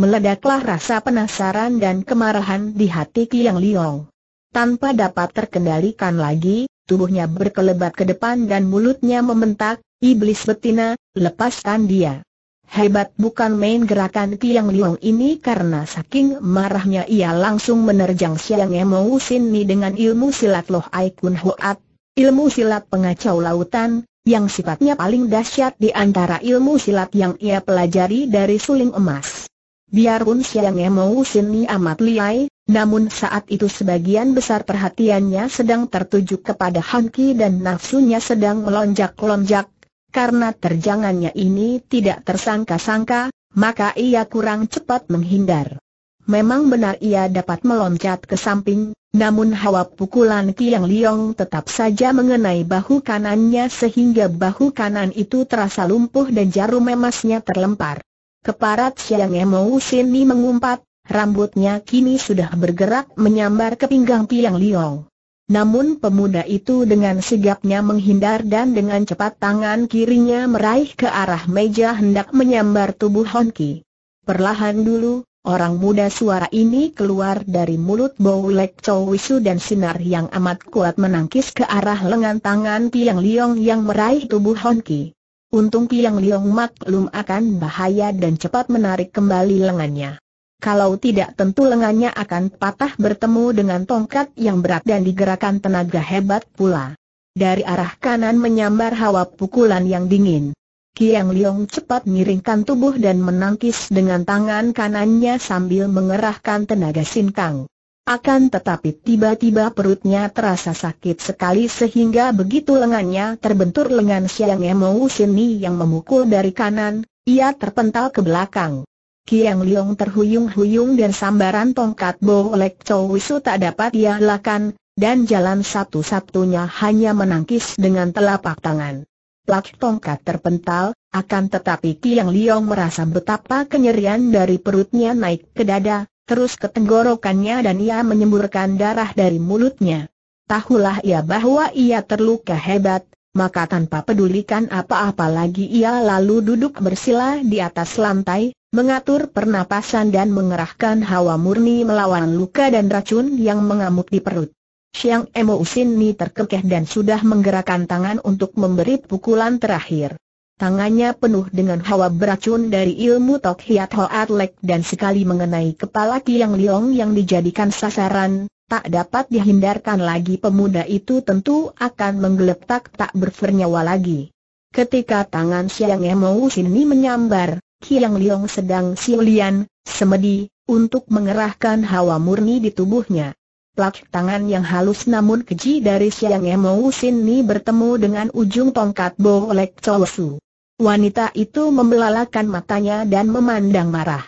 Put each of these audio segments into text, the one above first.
meledaklah rasa penasaran dan kemarahan di hati Kiang Liong. Tanpa dapat terkendalikan lagi, tubuhnya berkelebat ke depan dan mulutnya membentak, Iblis betina, lepaskan dia. Hebat bukan main gerakan Kiang Liong ini karena saking marahnya ia langsung menerjang Siang Emo ni dengan ilmu silat Loh Kun Hoat, ilmu silat pengacau lautan, yang sifatnya paling dahsyat di antara ilmu silat yang ia pelajari dari suling emas. Biarpun Siang emosi Sini amat liai, namun saat itu sebagian besar perhatiannya sedang tertuju kepada Hanki dan nafsunya sedang melonjak-lonjak. Karena terjangannya ini tidak tersangka-sangka, maka ia kurang cepat menghindar. Memang benar ia dapat meloncat ke samping, namun hawa pukulan Ki Yang Liong tetap saja mengenai bahu kanannya sehingga bahu kanan itu terasa lumpuh dan jarum emasnya terlempar. Keparat Siang emosi Sini mengumpat, rambutnya kini sudah bergerak menyambar ke pinggang Piang Liong. Namun pemuda itu dengan sigapnya menghindar dan dengan cepat tangan kirinya meraih ke arah meja hendak menyambar tubuh Honki. Perlahan dulu, orang muda suara ini keluar dari mulut Lek Chow Wisu dan sinar yang amat kuat menangkis ke arah lengan tangan Piang Liong yang meraih tubuh Honki. Untung Piang Liong maklum akan bahaya dan cepat menarik kembali lengannya. Kalau tidak tentu lengannya akan patah bertemu dengan tongkat yang berat dan digerakkan tenaga hebat pula. Dari arah kanan menyambar hawa pukulan yang dingin. Kiang Liong cepat miringkan tubuh dan menangkis dengan tangan kanannya sambil mengerahkan tenaga sinkang. Akan tetapi tiba-tiba perutnya terasa sakit sekali sehingga begitu lengannya terbentur lengan Siang emu Sini yang memukul dari kanan, ia terpental ke belakang. Kiang Liong terhuyung-huyung dan sambaran tongkat Lek Chow Wisu tak dapat ia lakukan, dan jalan satu-satunya hanya menangkis dengan telapak tangan. Plak tongkat terpental, akan tetapi Kiang Liong merasa betapa kenyerian dari perutnya naik ke dada, terus ke tenggorokannya dan ia menyemburkan darah dari mulutnya. Tahulah ia bahwa ia terluka hebat, maka tanpa pedulikan apa-apa lagi ia lalu duduk bersila di atas lantai, mengatur pernapasan dan mengerahkan hawa murni melawan luka dan racun yang mengamuk di perut. Siang Emo nih terkekeh dan sudah menggerakkan tangan untuk memberi pukulan terakhir. Tangannya penuh dengan hawa beracun dari ilmu Tok Hiat Ho Atlek dan sekali mengenai kepala Kiang Liong yang dijadikan sasaran, tak dapat dihindarkan lagi pemuda itu tentu akan menggeletak tak bernyawa lagi. Ketika tangan Siang Emou Sini menyambar, Kiang Liong sedang siulian, semedi, untuk mengerahkan hawa murni di tubuhnya. Plak tangan yang halus namun keji dari Siang Emou Sini bertemu dengan ujung tongkat Bolek Chowsu. Wanita itu membelalakan matanya dan memandang marah.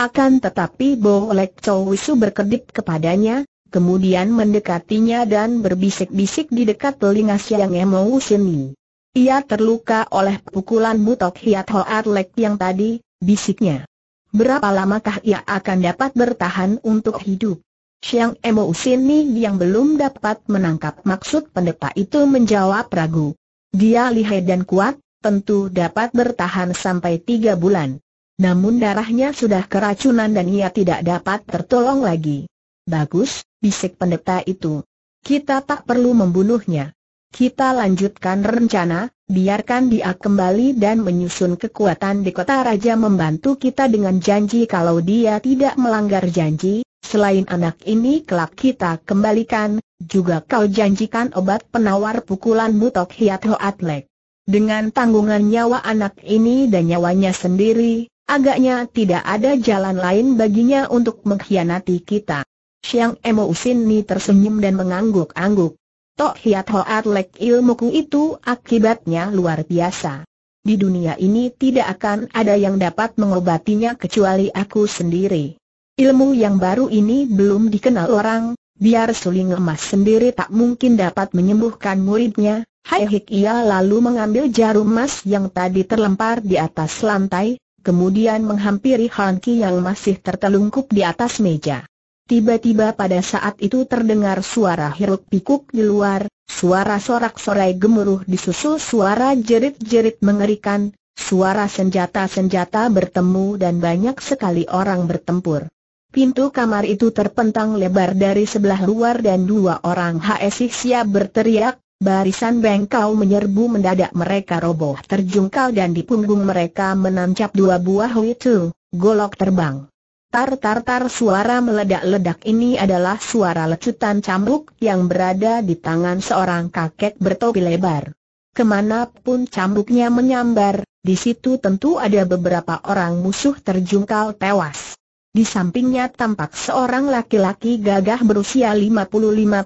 Akan tetapi Bo Lek Chow Wisu berkedip kepadanya, kemudian mendekatinya dan berbisik-bisik di dekat telinga Siang Emo Sini. Ia terluka oleh pukulan butok Hiat Ho Arlek yang tadi, bisiknya. Berapa lamakah ia akan dapat bertahan untuk hidup? Siang Emo Sini yang belum dapat menangkap maksud pendeta itu menjawab ragu. Dia lihai dan kuat, tentu dapat bertahan sampai tiga bulan. Namun darahnya sudah keracunan dan ia tidak dapat tertolong lagi. Bagus, bisik pendeta itu. Kita tak perlu membunuhnya. Kita lanjutkan rencana, biarkan dia kembali dan menyusun kekuatan di kota raja membantu kita dengan janji kalau dia tidak melanggar janji, selain anak ini kelak kita kembalikan, juga kau janjikan obat penawar pukulan Mutok Hiat Hoatlek. Dengan tanggungan nyawa anak ini dan nyawanya sendiri, agaknya tidak ada jalan lain baginya untuk mengkhianati kita. Siang Emo ni tersenyum dan mengangguk-angguk. Tok Hiat Hoat Lek ilmuku itu akibatnya luar biasa. Di dunia ini tidak akan ada yang dapat mengobatinya kecuali aku sendiri. Ilmu yang baru ini belum dikenal orang, biar suling emas sendiri tak mungkin dapat menyembuhkan muridnya, Haihik eh, ia lalu mengambil jarum emas yang tadi terlempar di atas lantai, kemudian menghampiri Han Ki yang masih tertelungkup di atas meja. Tiba-tiba pada saat itu terdengar suara hiruk pikuk di luar, suara sorak-sorai gemuruh disusul suara jerit-jerit mengerikan, suara senjata-senjata bertemu dan banyak sekali orang bertempur. Pintu kamar itu terpentang lebar dari sebelah luar dan dua orang HSI siap berteriak, Barisan bengkau menyerbu mendadak mereka roboh terjungkal dan di punggung mereka menancap dua buah witu, golok terbang. Tar-tar-tar suara meledak-ledak ini adalah suara lecutan cambuk yang berada di tangan seorang kakek bertopi lebar. Kemanapun cambuknya menyambar, di situ tentu ada beberapa orang musuh terjungkal tewas. Di sampingnya tampak seorang laki-laki gagah berusia 55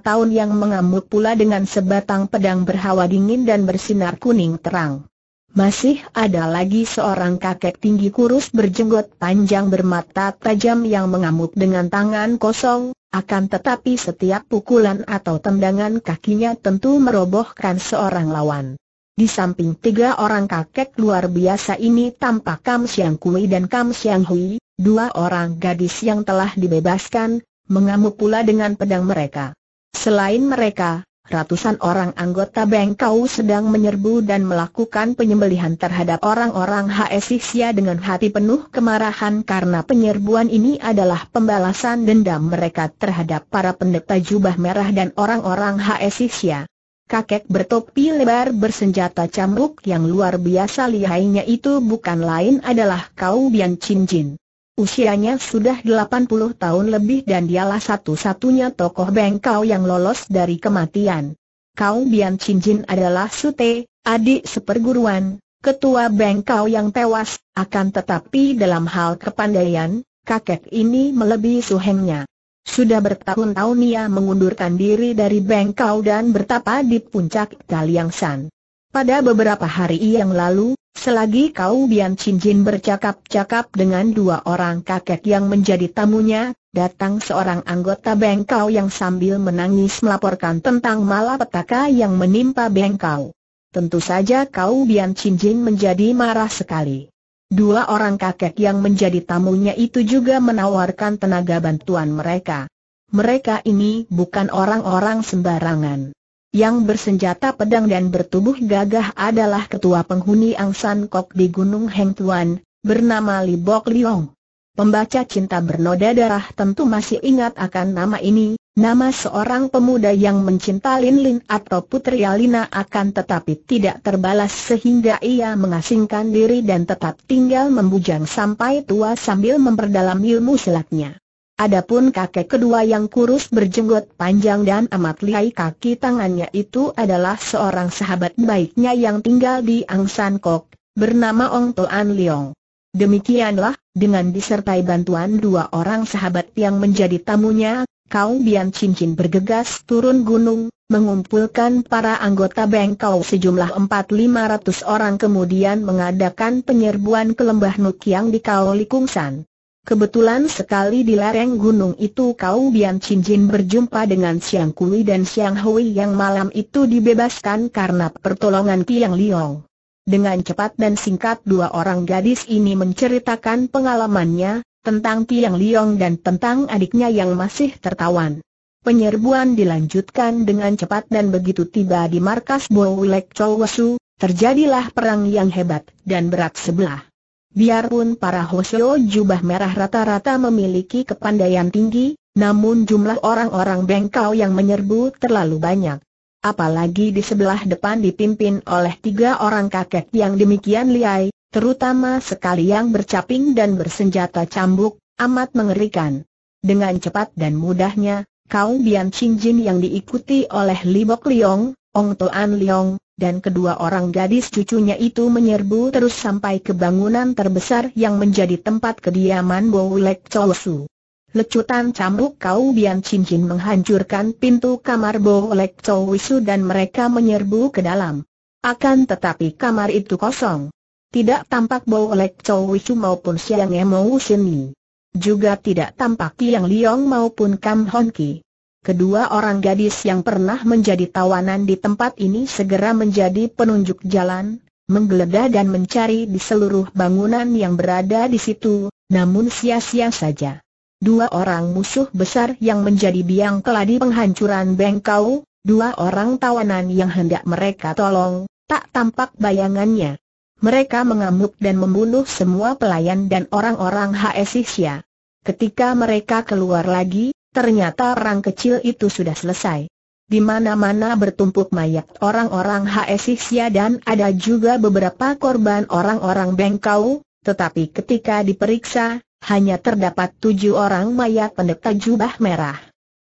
tahun yang mengamuk pula dengan sebatang pedang berhawa dingin dan bersinar kuning terang. Masih ada lagi seorang kakek tinggi kurus berjenggot panjang bermata tajam yang mengamuk dengan tangan kosong, akan tetapi setiap pukulan atau tendangan kakinya tentu merobohkan seorang lawan. Di samping tiga orang kakek luar biasa ini tampak Kam Siang Kui dan Kam Siang Hui, Dua orang gadis yang telah dibebaskan, mengamuk pula dengan pedang mereka. Selain mereka, ratusan orang anggota Bengkau sedang menyerbu dan melakukan penyembelihan terhadap orang-orang Hsixia dengan hati penuh kemarahan karena penyerbuan ini adalah pembalasan dendam mereka terhadap para pendeta jubah merah dan orang-orang Hsixia. Kakek bertopi lebar bersenjata cambuk yang luar biasa lihainya itu bukan lain adalah Kau Bian Chin Jin. Usianya sudah 80 tahun lebih dan dialah satu-satunya tokoh bengkau yang lolos dari kematian. Kau Bian adalah Sute, adik seperguruan, ketua bengkau yang tewas, akan tetapi dalam hal kepandaian, kakek ini melebihi suhengnya. Sudah bertahun-tahun ia mengundurkan diri dari bengkau dan bertapa di puncak Kaliang San. Pada beberapa hari yang lalu, Selagi kau Bian Cincin bercakap-cakap dengan dua orang kakek yang menjadi tamunya, datang seorang anggota bengkau yang sambil menangis melaporkan tentang malapetaka yang menimpa bengkau. Tentu saja kau Bian Cincin menjadi marah sekali. Dua orang kakek yang menjadi tamunya itu juga menawarkan tenaga bantuan mereka. Mereka ini bukan orang-orang sembarangan yang bersenjata pedang dan bertubuh gagah adalah ketua penghuni Angsan Kok di Gunung Heng Tuan, bernama Li Bok Liong. Pembaca cinta bernoda darah tentu masih ingat akan nama ini, nama seorang pemuda yang mencinta Lin Lin atau Putri Alina akan tetapi tidak terbalas sehingga ia mengasingkan diri dan tetap tinggal membujang sampai tua sambil memperdalam ilmu silatnya. Adapun kakek kedua yang kurus berjenggot panjang dan amat lihai kaki tangannya itu adalah seorang sahabat baiknya yang tinggal di Angsan Kok, bernama Ong Toan Leong. Demikianlah, dengan disertai bantuan dua orang sahabat yang menjadi tamunya, Kau Bian Cincin bergegas turun gunung, mengumpulkan para anggota Bengkau sejumlah 4-500 orang kemudian mengadakan penyerbuan ke lembah Nukiang di Kau San. Kebetulan sekali di lereng gunung itu kau Bian Jin berjumpa dengan Siang Kui dan Siang Hui yang malam itu dibebaskan karena pertolongan Tiang Liong. Dengan cepat dan singkat dua orang gadis ini menceritakan pengalamannya, tentang Tiang Liong dan tentang adiknya yang masih tertawan. Penyerbuan dilanjutkan dengan cepat dan begitu tiba di markas Bowilek Chowasu, terjadilah perang yang hebat dan berat sebelah. Biarpun para Hosyo jubah merah rata-rata memiliki kepandaian tinggi, namun jumlah orang-orang bengkau yang menyerbu terlalu banyak. Apalagi di sebelah depan dipimpin oleh tiga orang kakek yang demikian liai, terutama sekali yang bercaping dan bersenjata cambuk, amat mengerikan. Dengan cepat dan mudahnya, Kau Bian Chin yang diikuti oleh Li Bok Liong, Ong Toan Leong, dan kedua orang gadis cucunya itu menyerbu terus sampai ke bangunan terbesar yang menjadi tempat kediaman Bo Lek Su. Lecutan cambuk kau bian cincin menghancurkan pintu kamar Bo Lek Su dan mereka menyerbu ke dalam. Akan tetapi kamar itu kosong. Tidak tampak Bo Lek Su maupun Siang Emo Sini. Juga tidak tampak Tiang Liong maupun Kam Hon Ki. Kedua orang gadis yang pernah menjadi tawanan di tempat ini segera menjadi penunjuk jalan, menggeledah dan mencari di seluruh bangunan yang berada di situ, namun sia-sia saja. Dua orang musuh besar yang menjadi biang keladi penghancuran Bengkau, dua orang tawanan yang hendak mereka tolong, tak tampak bayangannya. Mereka mengamuk dan membunuh semua pelayan dan orang-orang Hesisia. Ketika mereka keluar lagi, Ternyata perang kecil itu sudah selesai. Di mana-mana bertumpuk mayat orang-orang Hsia dan ada juga beberapa korban orang-orang Bengkau, tetapi ketika diperiksa, hanya terdapat tujuh orang mayat pendeta jubah merah.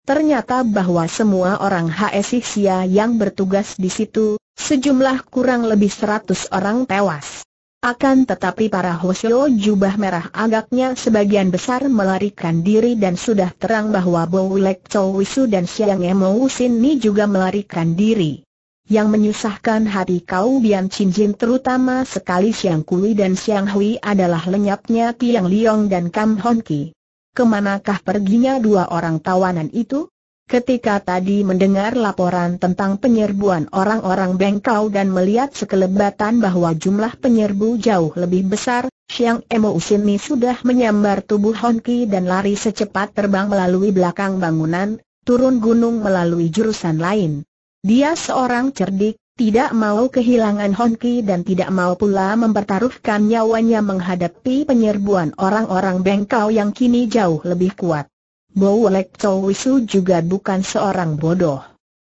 Ternyata bahwa semua orang Hsia yang bertugas di situ, sejumlah kurang lebih seratus orang tewas. Akan tetapi para Hoshio jubah merah agaknya sebagian besar melarikan diri dan sudah terang bahwa Bo Chow Wisu dan Siang Emo Sin Ni juga melarikan diri. Yang menyusahkan hati kau Bian Chin Jin terutama sekali Siang Kui dan Siang Hui adalah lenyapnya Tiang Liong dan Kam Hon Ki. Kemanakah perginya dua orang tawanan itu? Ketika tadi mendengar laporan tentang penyerbuan orang-orang Bengkau dan melihat sekelebatan bahwa jumlah penyerbu jauh lebih besar, Xiang Emo Usini sudah menyambar tubuh Honki dan lari secepat terbang melalui belakang bangunan, turun gunung melalui jurusan lain. Dia seorang cerdik, tidak mau kehilangan Honki dan tidak mau pula mempertaruhkan nyawanya menghadapi penyerbuan orang-orang Bengkau yang kini jauh lebih kuat. Bau Lek Chow Wisu juga bukan seorang bodoh.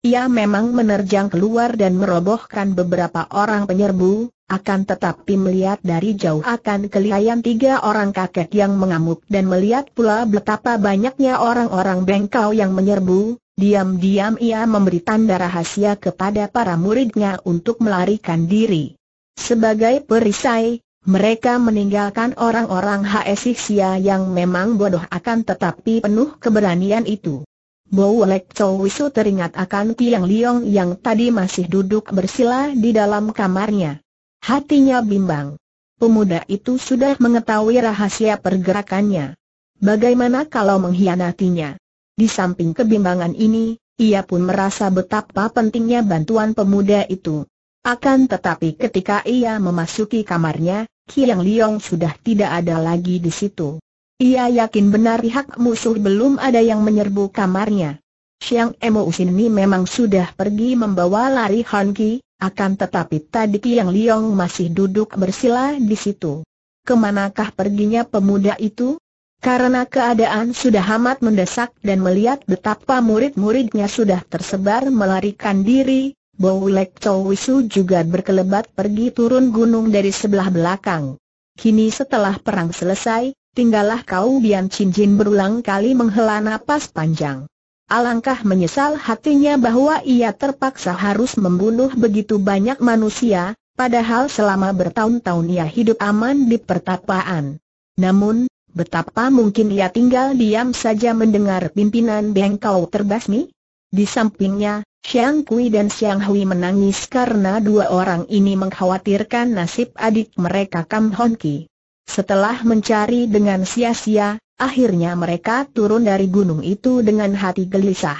Ia memang menerjang keluar dan merobohkan beberapa orang penyerbu, akan tetapi melihat dari jauh akan kelihayan tiga orang kakek yang mengamuk dan melihat pula betapa banyaknya orang-orang bengkau yang menyerbu, diam-diam ia memberi tanda rahasia kepada para muridnya untuk melarikan diri. Sebagai perisai, mereka meninggalkan orang-orang Hsixia yang memang bodoh akan tetapi penuh keberanian itu. Bo Lek Wisu teringat akan Tiang Liong yang tadi masih duduk bersila di dalam kamarnya. Hatinya bimbang. Pemuda itu sudah mengetahui rahasia pergerakannya. Bagaimana kalau mengkhianatinya? Di samping kebimbangan ini, ia pun merasa betapa pentingnya bantuan pemuda itu. Akan tetapi ketika ia memasuki kamarnya, Kiang Liong sudah tidak ada lagi di situ. Ia yakin benar pihak musuh belum ada yang menyerbu kamarnya. Siang Emo Usin ini memang sudah pergi membawa lari Han Ki, akan tetapi tadi Kiang Liong masih duduk bersila di situ. Kemanakah perginya pemuda itu? Karena keadaan sudah amat mendesak dan melihat betapa murid-muridnya sudah tersebar melarikan diri, Chow wisu juga berkelebat pergi turun gunung dari sebelah belakang. Kini setelah perang selesai, tinggallah kau Bian Chin Jin berulang kali menghela napas panjang. Alangkah menyesal hatinya bahwa ia terpaksa harus membunuh begitu banyak manusia, padahal selama bertahun-tahun ia hidup aman di pertapaan. Namun, betapa mungkin ia tinggal diam saja mendengar pimpinan kau terbasmi? Di sampingnya, Xiang Kui dan Xiang Hui menangis karena dua orang ini mengkhawatirkan nasib adik mereka Kam Hon Ki. Setelah mencari dengan sia-sia, akhirnya mereka turun dari gunung itu dengan hati gelisah.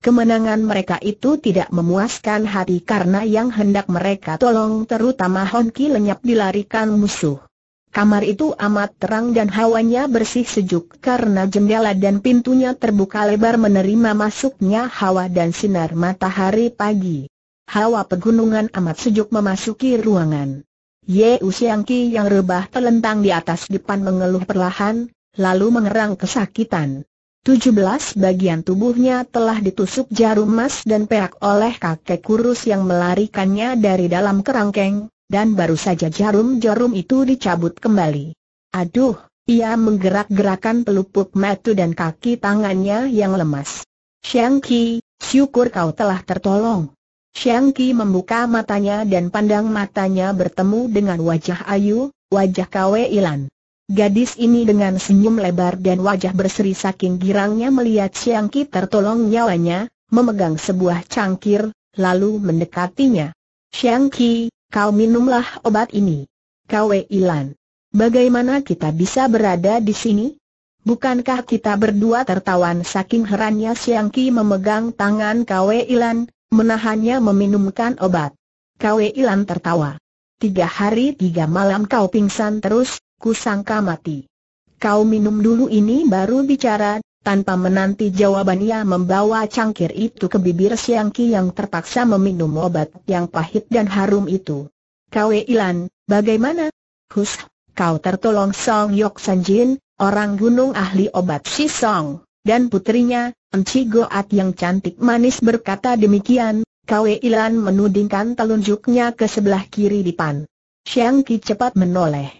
Kemenangan mereka itu tidak memuaskan hati karena yang hendak mereka tolong terutama Hon Ki lenyap dilarikan musuh. Kamar itu amat terang dan hawanya bersih sejuk karena jendela dan pintunya terbuka lebar menerima masuknya hawa dan sinar matahari pagi. Hawa pegunungan amat sejuk memasuki ruangan. Ye Usiangki yang rebah telentang di atas depan mengeluh perlahan, lalu mengerang kesakitan. 17 bagian tubuhnya telah ditusuk jarum emas dan perak oleh kakek kurus yang melarikannya dari dalam kerangkeng, dan baru saja jarum-jarum itu dicabut kembali. Aduh, ia menggerak-gerakan pelupuk matu dan kaki tangannya yang lemas. Xiang Qi, syukur kau telah tertolong. Xiang Qi membuka matanya dan pandang matanya bertemu dengan wajah Ayu, wajah Kwe Ilan. Gadis ini dengan senyum lebar dan wajah berseri saking girangnya melihat Xiang Qi tertolong nyawanya, memegang sebuah cangkir, lalu mendekatinya. Xiang Qi, Kau minumlah obat ini. Kau Ilan. Bagaimana kita bisa berada di sini? Bukankah kita berdua tertawan saking herannya Siang Ki memegang tangan Kwe Ilan, menahannya meminumkan obat. Kwe Ilan tertawa. Tiga hari tiga malam kau pingsan terus, kusangka mati. Kau minum dulu ini baru bicara, tanpa menanti jawaban ia membawa cangkir itu ke bibir Siang Ki yang terpaksa meminum obat yang pahit dan harum itu. Kwe Ilan, bagaimana? Hus, kau tertolong Song Yok Sanjin, orang gunung ahli obat Si Song, dan putrinya, Enci Goat yang cantik manis berkata demikian, Kwe Ilan menudingkan telunjuknya ke sebelah kiri di pan. Siang Ki cepat menoleh.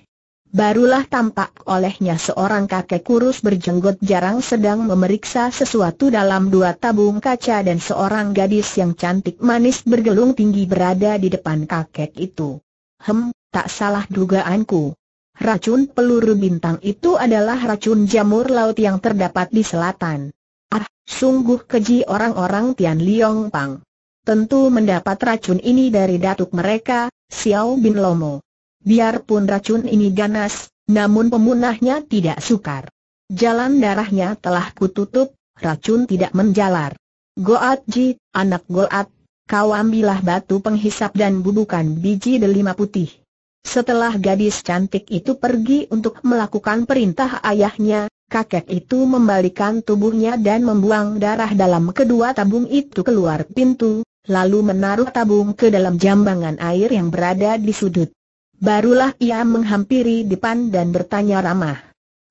Barulah tampak olehnya seorang kakek kurus berjenggot jarang sedang memeriksa sesuatu dalam dua tabung kaca dan seorang gadis yang cantik manis bergelung tinggi berada di depan kakek itu. Hem, tak salah dugaanku. Racun peluru bintang itu adalah racun jamur laut yang terdapat di selatan. Ah, sungguh keji orang-orang Tian Liong Pang. Tentu mendapat racun ini dari datuk mereka, Xiao Bin Lomo. Biarpun racun ini ganas, namun pemunahnya tidak sukar. Jalan darahnya telah kututup, racun tidak menjalar. Goat Ji, anak Goat, kau ambillah batu penghisap dan bubukan biji delima putih. Setelah gadis cantik itu pergi untuk melakukan perintah ayahnya, kakek itu membalikan tubuhnya dan membuang darah dalam kedua tabung itu keluar pintu, lalu menaruh tabung ke dalam jambangan air yang berada di sudut. Barulah ia menghampiri depan dan bertanya ramah.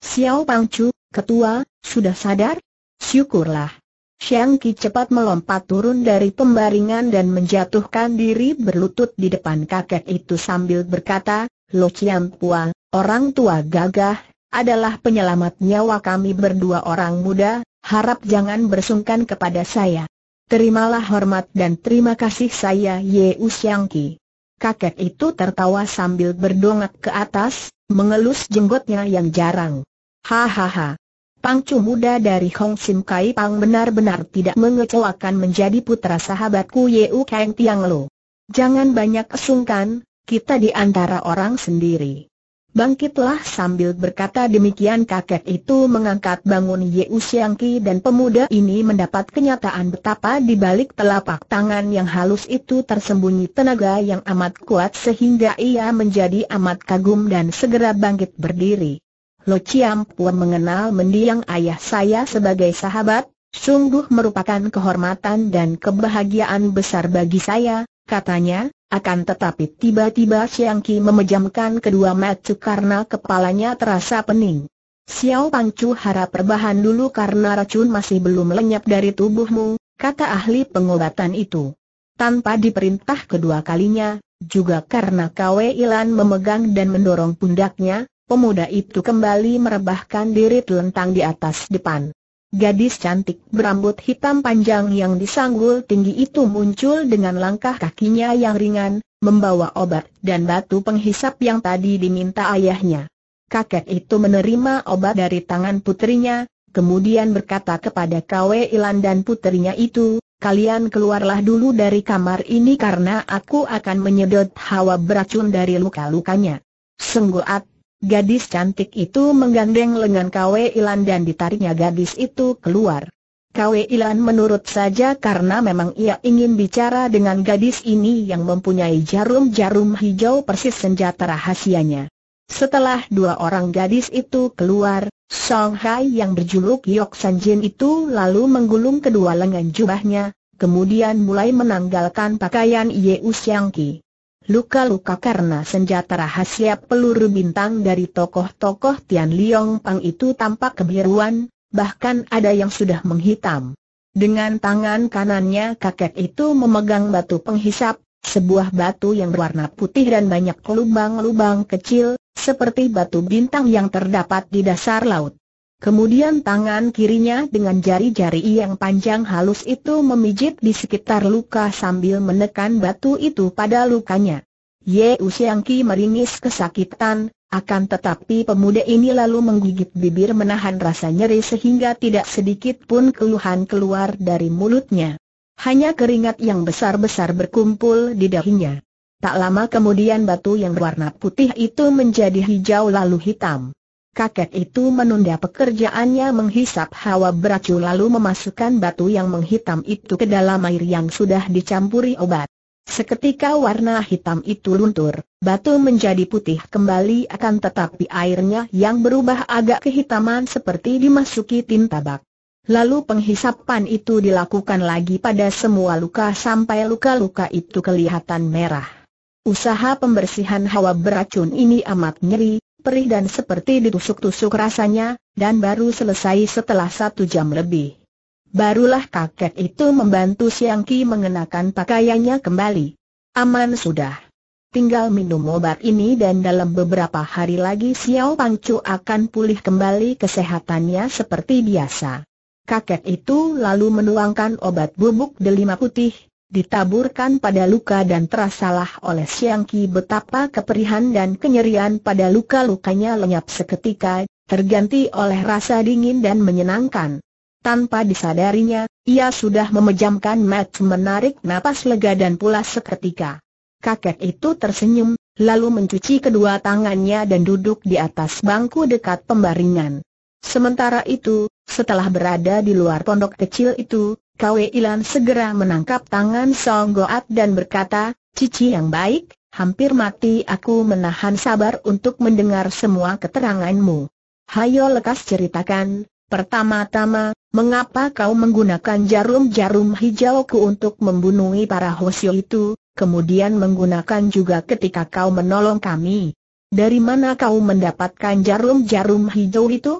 Xiao Pangcu, ketua, sudah sadar? Syukurlah. Xiang Qi cepat melompat turun dari pembaringan dan menjatuhkan diri berlutut di depan kakek itu sambil berkata, Lo Chiang Pua, orang tua gagah, adalah penyelamat nyawa kami berdua orang muda, harap jangan bersungkan kepada saya. Terimalah hormat dan terima kasih saya Ye Xiang Qi kakek itu tertawa sambil berdongak ke atas, mengelus jenggotnya yang jarang. Hahaha. Pangcu muda dari Hong Sim Kai Pang benar-benar tidak mengecewakan menjadi putra sahabatku Yeu Kang Tiang Lo. Jangan banyak sungkan, kita di antara orang sendiri. Bangkitlah sambil berkata demikian kakek itu mengangkat bangun Ye Usiangki dan pemuda ini mendapat kenyataan betapa di balik telapak tangan yang halus itu tersembunyi tenaga yang amat kuat sehingga ia menjadi amat kagum dan segera bangkit berdiri. Lo Chiam Pua mengenal mendiang ayah saya sebagai sahabat, sungguh merupakan kehormatan dan kebahagiaan besar bagi saya, katanya, akan tetapi tiba-tiba Xiang Qi memejamkan kedua mata karena kepalanya terasa pening. Xiao Pangcu harap perbahan dulu karena racun masih belum lenyap dari tubuhmu, kata ahli pengobatan itu. Tanpa diperintah kedua kalinya, juga karena Kwe Ilan memegang dan mendorong pundaknya, pemuda itu kembali merebahkan diri telentang di atas depan. Gadis cantik berambut hitam panjang yang disanggul tinggi itu muncul dengan langkah kakinya yang ringan, membawa obat dan batu penghisap yang tadi diminta ayahnya. Kakek itu menerima obat dari tangan putrinya, kemudian berkata kepada Kwe Ilan dan putrinya itu, kalian keluarlah dulu dari kamar ini karena aku akan menyedot hawa beracun dari luka-lukanya. Sungguh Gadis cantik itu menggandeng lengan Kwe Ilan dan ditariknya gadis itu keluar. Kwe Ilan menurut saja karena memang ia ingin bicara dengan gadis ini yang mempunyai jarum-jarum hijau persis senjata rahasianya. Setelah dua orang gadis itu keluar, Song Hai yang berjuluk Yok San Jin itu lalu menggulung kedua lengan jubahnya, kemudian mulai menanggalkan pakaian U Siang Ki luka-luka karena senjata rahasia peluru bintang dari tokoh-tokoh Tian Liong Pang itu tampak kebiruan, bahkan ada yang sudah menghitam. Dengan tangan kanannya kakek itu memegang batu penghisap, sebuah batu yang berwarna putih dan banyak lubang-lubang kecil, seperti batu bintang yang terdapat di dasar laut. Kemudian tangan kirinya dengan jari-jari yang panjang halus itu memijit di sekitar luka sambil menekan batu itu pada lukanya. Ye Usiangki meringis kesakitan, akan tetapi pemuda ini lalu menggigit bibir menahan rasa nyeri sehingga tidak sedikit pun keluhan keluar dari mulutnya. Hanya keringat yang besar-besar berkumpul di dahinya. Tak lama kemudian batu yang berwarna putih itu menjadi hijau lalu hitam kakek itu menunda pekerjaannya menghisap hawa beracun lalu memasukkan batu yang menghitam itu ke dalam air yang sudah dicampuri obat. Seketika warna hitam itu luntur, batu menjadi putih kembali akan tetapi airnya yang berubah agak kehitaman seperti dimasuki tinta tabak. Lalu penghisapan itu dilakukan lagi pada semua luka sampai luka-luka itu kelihatan merah. Usaha pembersihan hawa beracun ini amat nyeri, perih dan seperti ditusuk-tusuk rasanya, dan baru selesai setelah satu jam lebih. Barulah kakek itu membantu Siang Ki mengenakan pakaiannya kembali. Aman sudah. Tinggal minum obat ini dan dalam beberapa hari lagi Xiao Pangcu akan pulih kembali kesehatannya seperti biasa. Kakek itu lalu menuangkan obat bubuk delima putih, ditaburkan pada luka dan terasalah oleh Siang Ki betapa keperihan dan kenyerian pada luka-lukanya lenyap seketika, terganti oleh rasa dingin dan menyenangkan. Tanpa disadarinya, ia sudah memejamkan mat, menarik napas lega dan pulas seketika. Kakek itu tersenyum, lalu mencuci kedua tangannya dan duduk di atas bangku dekat pembaringan. Sementara itu, setelah berada di luar pondok kecil itu, Kwe Ilan segera menangkap tangan Song Goat dan berkata, Cici yang baik, hampir mati aku menahan sabar untuk mendengar semua keteranganmu. Hayo lekas ceritakan, pertama-tama, mengapa kau menggunakan jarum-jarum hijauku untuk membunuh para Hosyo itu, kemudian menggunakan juga ketika kau menolong kami. Dari mana kau mendapatkan jarum-jarum hijau itu?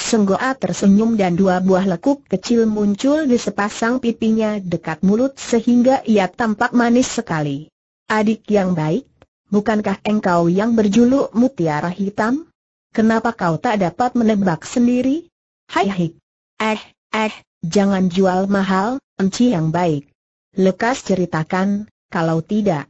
Senggoa tersenyum dan dua buah lekuk kecil muncul di sepasang pipinya dekat mulut sehingga ia tampak manis sekali. Adik yang baik, bukankah engkau yang berjuluk mutiara hitam? Kenapa kau tak dapat menebak sendiri? Hai hik. Eh, eh, jangan jual mahal, enci yang baik. Lekas ceritakan, kalau tidak.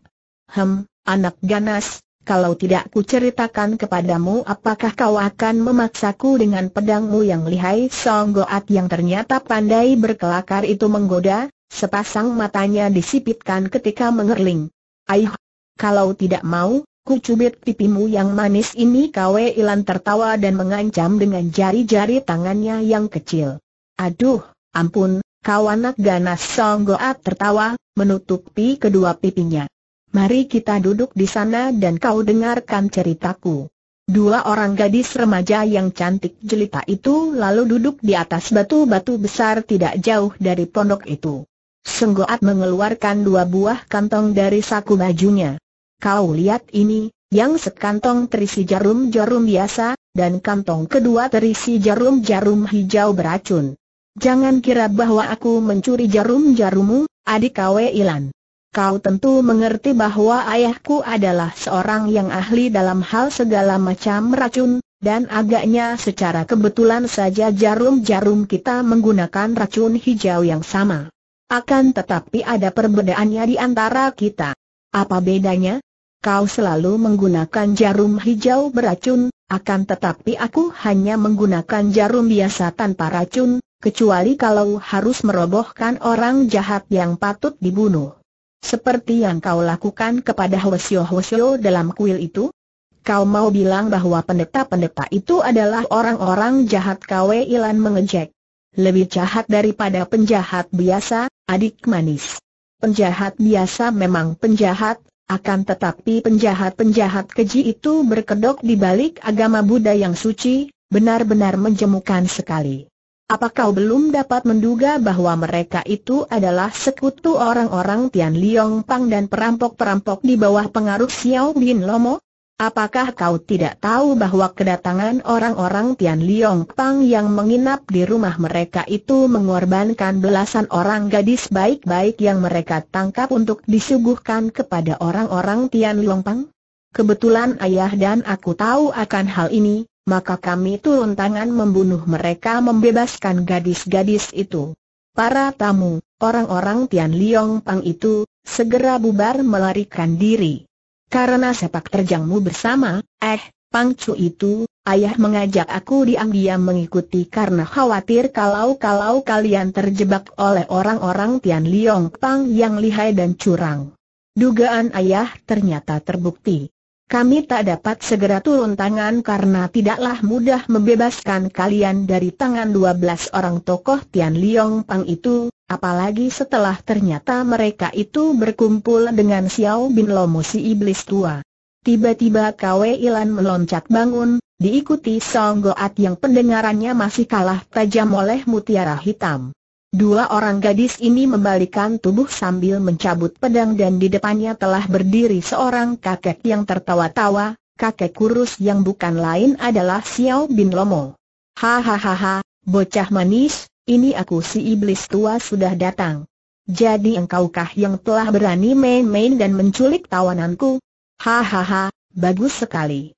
Hem, anak ganas, kalau tidak kuceritakan kepadamu apakah kau akan memaksaku dengan pedangmu yang lihai Song Goat yang ternyata pandai berkelakar itu menggoda, sepasang matanya disipitkan ketika mengerling. Aih, kalau tidak mau, kucubit pipimu yang manis ini Kwe Ilan tertawa dan mengancam dengan jari-jari tangannya yang kecil. Aduh, ampun, kau anak ganas Song Goat tertawa, menutupi kedua pipinya. Mari kita duduk di sana dan kau dengarkan ceritaku. Dua orang gadis remaja yang cantik jelita itu lalu duduk di atas batu-batu besar tidak jauh dari pondok itu. Senggoat mengeluarkan dua buah kantong dari saku bajunya. Kau lihat ini, yang sekantong terisi jarum-jarum biasa, dan kantong kedua terisi jarum-jarum hijau beracun. Jangan kira bahwa aku mencuri jarum jarummu adik kawe Ilan. Kau tentu mengerti bahwa ayahku adalah seorang yang ahli dalam hal segala macam racun, dan agaknya secara kebetulan saja jarum-jarum kita menggunakan racun hijau yang sama. Akan tetapi ada perbedaannya di antara kita. Apa bedanya? Kau selalu menggunakan jarum hijau beracun, akan tetapi aku hanya menggunakan jarum biasa tanpa racun, kecuali kalau harus merobohkan orang jahat yang patut dibunuh. Seperti yang kau lakukan kepada Hwasyo-Hwasyo dalam kuil itu? Kau mau bilang bahwa pendeta-pendeta itu adalah orang-orang jahat kau Ilan mengejek. Lebih jahat daripada penjahat biasa, adik manis. Penjahat biasa memang penjahat, akan tetapi penjahat-penjahat keji itu berkedok di balik agama Buddha yang suci, benar-benar menjemukan sekali. Apa kau belum dapat menduga bahwa mereka itu adalah sekutu orang-orang Tian Liong Pang dan perampok-perampok di bawah pengaruh Xiao Bin Lomo? Apakah kau tidak tahu bahwa kedatangan orang-orang Tian Liong Pang yang menginap di rumah mereka itu mengorbankan belasan orang gadis baik-baik yang mereka tangkap untuk disuguhkan kepada orang-orang Tian Liong Pang? Kebetulan ayah dan aku tahu akan hal ini, maka kami turun tangan membunuh mereka membebaskan gadis-gadis itu. Para tamu, orang-orang Tian Liong Pang itu, segera bubar melarikan diri. Karena sepak terjangmu bersama, eh, Pang Chu itu, ayah mengajak aku diam-diam mengikuti karena khawatir kalau-kalau kalian terjebak oleh orang-orang Tian Liong Pang yang lihai dan curang. Dugaan ayah ternyata terbukti. Kami tak dapat segera turun tangan karena tidaklah mudah membebaskan kalian dari tangan dua belas orang tokoh Tian Liong Pang itu, apalagi setelah ternyata mereka itu berkumpul dengan Xiao Bin Lomo si iblis tua. Tiba-tiba Kwe Ilan meloncat bangun, diikuti Song Goat yang pendengarannya masih kalah tajam oleh mutiara hitam. Dua orang gadis ini membalikan tubuh sambil mencabut pedang dan di depannya telah berdiri seorang kakek yang tertawa-tawa, kakek kurus yang bukan lain adalah Xiao Bin Lomo. Hahaha, bocah manis, ini aku si iblis tua sudah datang. Jadi engkaukah yang telah berani main-main dan menculik tawananku? Hahaha, bagus sekali.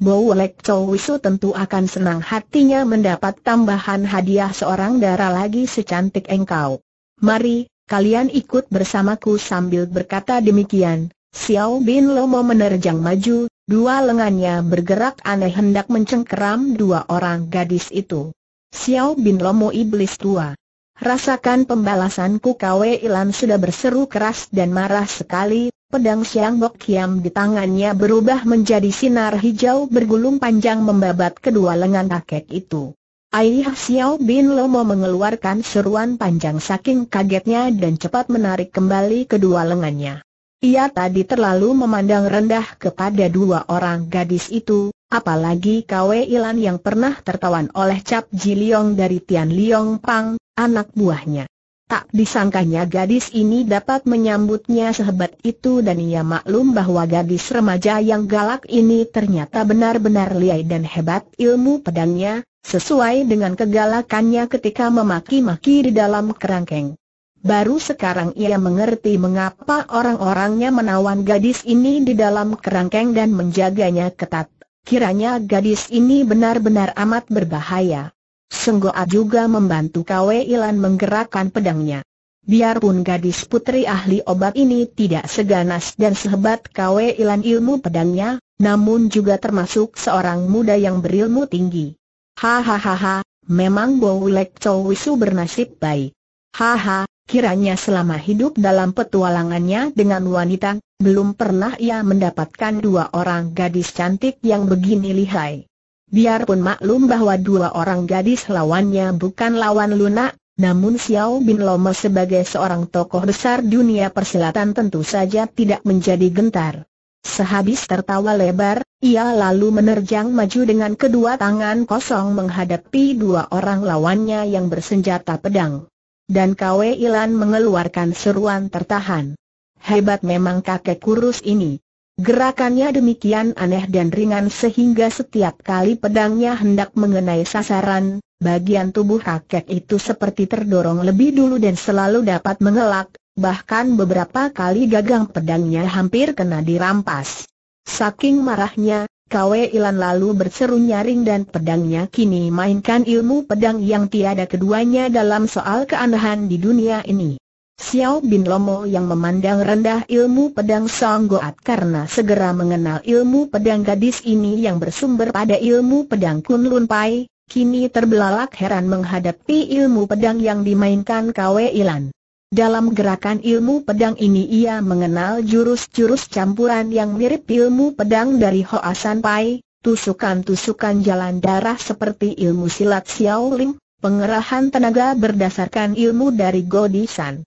Bau Lek Chow Wisu tentu akan senang hatinya mendapat tambahan hadiah seorang dara lagi secantik engkau. Mari, kalian ikut bersamaku sambil berkata demikian. Xiao Bin Lomo menerjang maju, dua lengannya bergerak aneh hendak mencengkeram dua orang gadis itu. Xiao Bin Lomo iblis tua. Rasakan pembalasanku Kwe Ilan sudah berseru keras dan marah sekali, Pedang Siang Bok Kiam di tangannya berubah menjadi sinar hijau bergulung panjang membabat kedua lengan kakek itu. Aih Xiao Bin Lomo mengeluarkan seruan panjang saking kagetnya dan cepat menarik kembali kedua lengannya. Ia tadi terlalu memandang rendah kepada dua orang gadis itu, apalagi Kwe Ilan yang pernah tertawan oleh Cap Ji Liong dari Tian Liong Pang, anak buahnya. Tak disangkanya gadis ini dapat menyambutnya sehebat itu dan ia maklum bahwa gadis remaja yang galak ini ternyata benar-benar liai dan hebat ilmu pedangnya, sesuai dengan kegalakannya ketika memaki-maki di dalam kerangkeng. Baru sekarang ia mengerti mengapa orang-orangnya menawan gadis ini di dalam kerangkeng dan menjaganya ketat. Kiranya gadis ini benar-benar amat berbahaya. Senggoa juga membantu Kwe Ilan menggerakkan pedangnya. Biarpun gadis putri ahli obat ini tidak seganas dan sehebat Kwe Ilan ilmu pedangnya, namun juga termasuk seorang muda yang berilmu tinggi. Hahaha, memang Bowlek Chowisu bernasib baik. Haha, kiranya selama hidup dalam petualangannya dengan wanita, belum pernah ia mendapatkan dua orang gadis cantik yang begini lihai. Biarpun maklum bahwa dua orang gadis lawannya bukan lawan lunak, namun Xiao Bin Lomo sebagai seorang tokoh besar dunia persilatan tentu saja tidak menjadi gentar. Sehabis tertawa lebar, ia lalu menerjang maju dengan kedua tangan kosong menghadapi dua orang lawannya yang bersenjata pedang. Dan Kwe Ilan mengeluarkan seruan tertahan. Hebat memang kakek kurus ini. Gerakannya demikian aneh dan ringan sehingga setiap kali pedangnya hendak mengenai sasaran, bagian tubuh rakyat itu seperti terdorong lebih dulu dan selalu dapat mengelak, bahkan beberapa kali gagang pedangnya hampir kena dirampas. Saking marahnya, Kwe Ilan lalu berseru nyaring dan pedangnya kini mainkan ilmu pedang yang tiada keduanya dalam soal keanehan di dunia ini. Xiao Bin Lomo yang memandang rendah ilmu pedang Song Goat karena segera mengenal ilmu pedang gadis ini yang bersumber pada ilmu pedang Kun Lun Pai, kini terbelalak heran menghadapi ilmu pedang yang dimainkan Kwe Ilan. Dalam gerakan ilmu pedang ini ia mengenal jurus-jurus campuran yang mirip ilmu pedang dari Hoasan Pai, tusukan-tusukan jalan darah seperti ilmu silat Xiao Ling, pengerahan tenaga berdasarkan ilmu dari Godisan.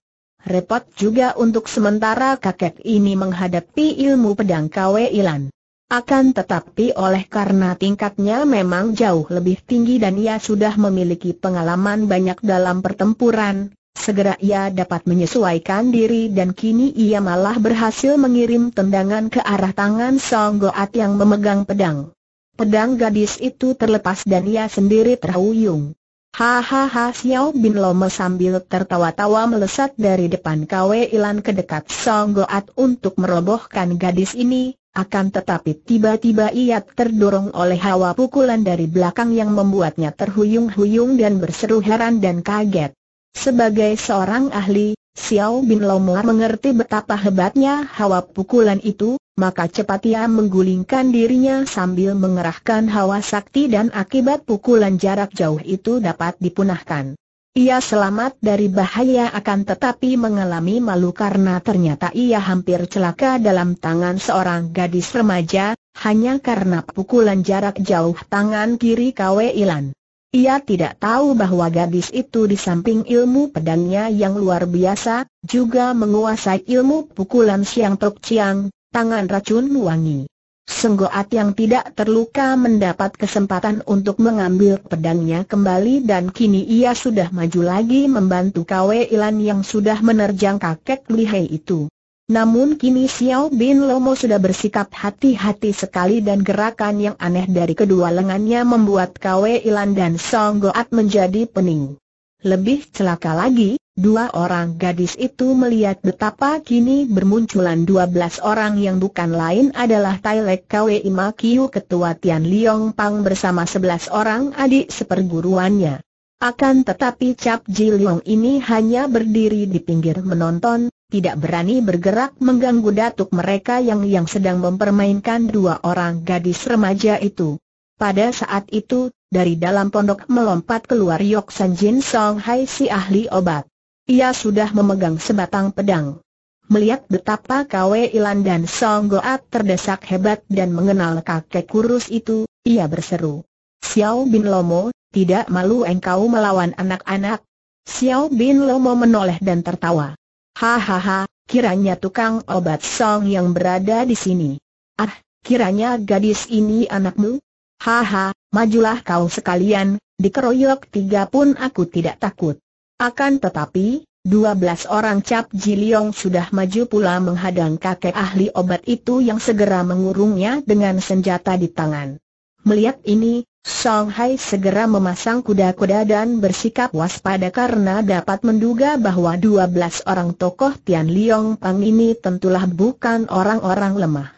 Repot juga untuk sementara kakek ini menghadapi ilmu pedang Kwe Ilan. Akan tetapi oleh karena tingkatnya memang jauh lebih tinggi dan ia sudah memiliki pengalaman banyak dalam pertempuran, segera ia dapat menyesuaikan diri dan kini ia malah berhasil mengirim tendangan ke arah tangan Song Goat yang memegang pedang. Pedang gadis itu terlepas dan ia sendiri terhuyung. Hahaha Xiao Bin Lome sambil tertawa-tawa melesat dari depan Kwe Ilan ke dekat Song Goat untuk merobohkan gadis ini, akan tetapi tiba-tiba ia terdorong oleh hawa pukulan dari belakang yang membuatnya terhuyung-huyung dan berseru heran dan kaget. Sebagai seorang ahli, Xiao Bin Lomo mengerti betapa hebatnya hawa pukulan itu, maka cepat ia menggulingkan dirinya sambil mengerahkan hawa sakti dan akibat pukulan jarak jauh itu dapat dipunahkan. Ia selamat dari bahaya akan tetapi mengalami malu karena ternyata ia hampir celaka dalam tangan seorang gadis remaja, hanya karena pukulan jarak jauh tangan kiri Kwe Ilan. Ia tidak tahu bahwa gadis itu di samping ilmu pedangnya yang luar biasa, juga menguasai ilmu pukulan Siang Tok siang tangan racun wangi. Senggoat yang tidak terluka mendapat kesempatan untuk mengambil pedangnya kembali dan kini ia sudah maju lagi membantu Kwe Ilan yang sudah menerjang kakek lihai itu. Namun kini Xiao Bin Lomo sudah bersikap hati-hati sekali dan gerakan yang aneh dari kedua lengannya membuat Kwe Ilan dan Songgoat menjadi pening. Lebih celaka lagi, Dua orang gadis itu melihat betapa kini bermunculan dua belas orang yang bukan lain adalah Tai Lek Kwe Ima Kiu Ketua Tian Liong Pang bersama sebelas orang adik seperguruannya. Akan tetapi Cap Ji Liong ini hanya berdiri di pinggir menonton, tidak berani bergerak mengganggu datuk mereka yang yang sedang mempermainkan dua orang gadis remaja itu. Pada saat itu, dari dalam pondok melompat keluar Yok San Jin Song Hai si ahli obat. Ia sudah memegang sebatang pedang. Melihat betapa Kwe Ilan dan Song Goat terdesak hebat dan mengenal kakek kurus itu, ia berseru. Xiao Bin Lomo, tidak malu engkau melawan anak-anak. Xiao Bin Lomo menoleh dan tertawa. Hahaha, kiranya tukang obat Song yang berada di sini. Ah, kiranya gadis ini anakmu? Haha, majulah kau sekalian, dikeroyok tiga pun aku tidak takut. Akan tetapi, 12 orang Cap Jiliong sudah maju pula menghadang kakek ahli obat itu yang segera mengurungnya dengan senjata di tangan. Melihat ini, Song Hai segera memasang kuda-kuda dan bersikap waspada karena dapat menduga bahwa 12 orang tokoh Tian Liong Pang ini tentulah bukan orang-orang lemah.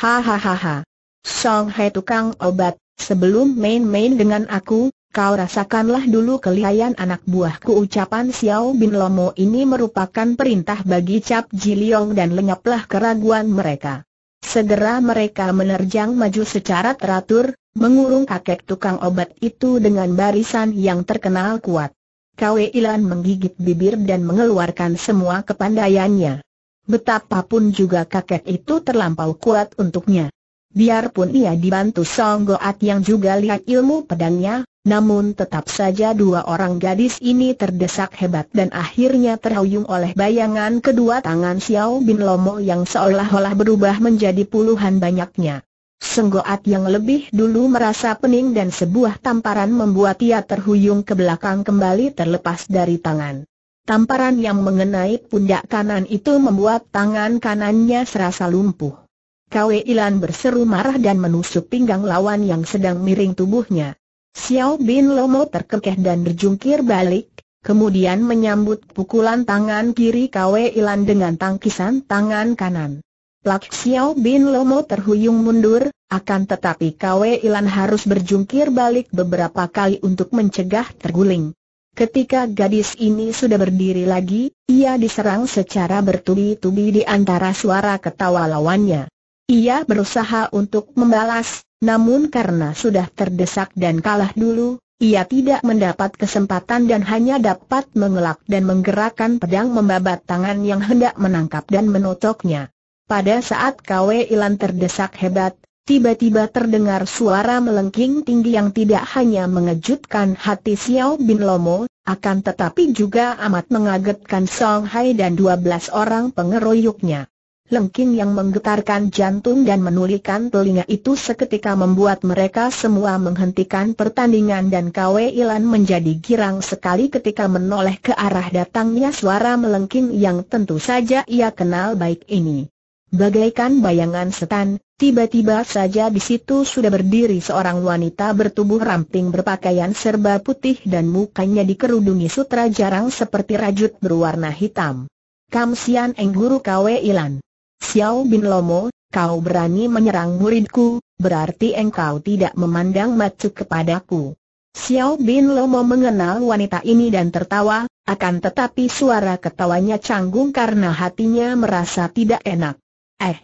Hahaha. Song Hai tukang obat, sebelum main-main dengan aku, Kau rasakanlah dulu kelihayan anak buahku ucapan Xiao Bin Lomo ini merupakan perintah bagi Cap Jiliong dan lenyaplah keraguan mereka. Segera mereka menerjang maju secara teratur, mengurung kakek tukang obat itu dengan barisan yang terkenal kuat. Kwe Ilan menggigit bibir dan mengeluarkan semua kepandaiannya. Betapapun juga kakek itu terlampau kuat untuknya. Biarpun ia dibantu Song Goat yang juga lihat ilmu pedangnya, namun tetap saja dua orang gadis ini terdesak hebat dan akhirnya terhuyung oleh bayangan kedua tangan Xiao Bin Lomo yang seolah-olah berubah menjadi puluhan banyaknya. Senggoat yang lebih dulu merasa pening dan sebuah tamparan membuat ia terhuyung ke belakang kembali terlepas dari tangan. Tamparan yang mengenai pundak kanan itu membuat tangan kanannya serasa lumpuh. Kwe Ilan berseru marah dan menusuk pinggang lawan yang sedang miring tubuhnya. Xiao Bin Lomo terkekeh dan berjungkir balik, kemudian menyambut pukulan tangan kiri Kwe Ilan dengan tangkisan tangan kanan. Plak Xiao Bin Lomo terhuyung mundur, akan tetapi Kwe Ilan harus berjungkir balik beberapa kali untuk mencegah terguling. Ketika gadis ini sudah berdiri lagi, ia diserang secara bertubi-tubi di antara suara ketawa lawannya. Ia berusaha untuk membalas, namun karena sudah terdesak dan kalah dulu, ia tidak mendapat kesempatan dan hanya dapat mengelak dan menggerakkan pedang membabat tangan yang hendak menangkap dan menotoknya. Pada saat Kwe Ilan terdesak hebat, tiba-tiba terdengar suara melengking tinggi yang tidak hanya mengejutkan hati Xiao Bin Lomo, akan tetapi juga amat mengagetkan Song Hai dan dua belas orang pengeroyoknya. Lengking yang menggetarkan jantung dan menulikan telinga itu seketika membuat mereka semua menghentikan pertandingan dan Kwe Ilan menjadi girang sekali ketika menoleh ke arah datangnya suara melengking yang tentu saja ia kenal baik ini. Bagaikan bayangan setan, tiba-tiba saja di situ sudah berdiri seorang wanita bertubuh ramping berpakaian serba putih dan mukanya dikerudungi sutra jarang seperti rajut berwarna hitam. Kamsian Engguru Eng Ilan. Xiao Bin Lomo, kau berani menyerang muridku, berarti engkau tidak memandang macu kepadaku. Xiao Bin Lomo mengenal wanita ini dan tertawa, akan tetapi suara ketawanya canggung karena hatinya merasa tidak enak. Eh,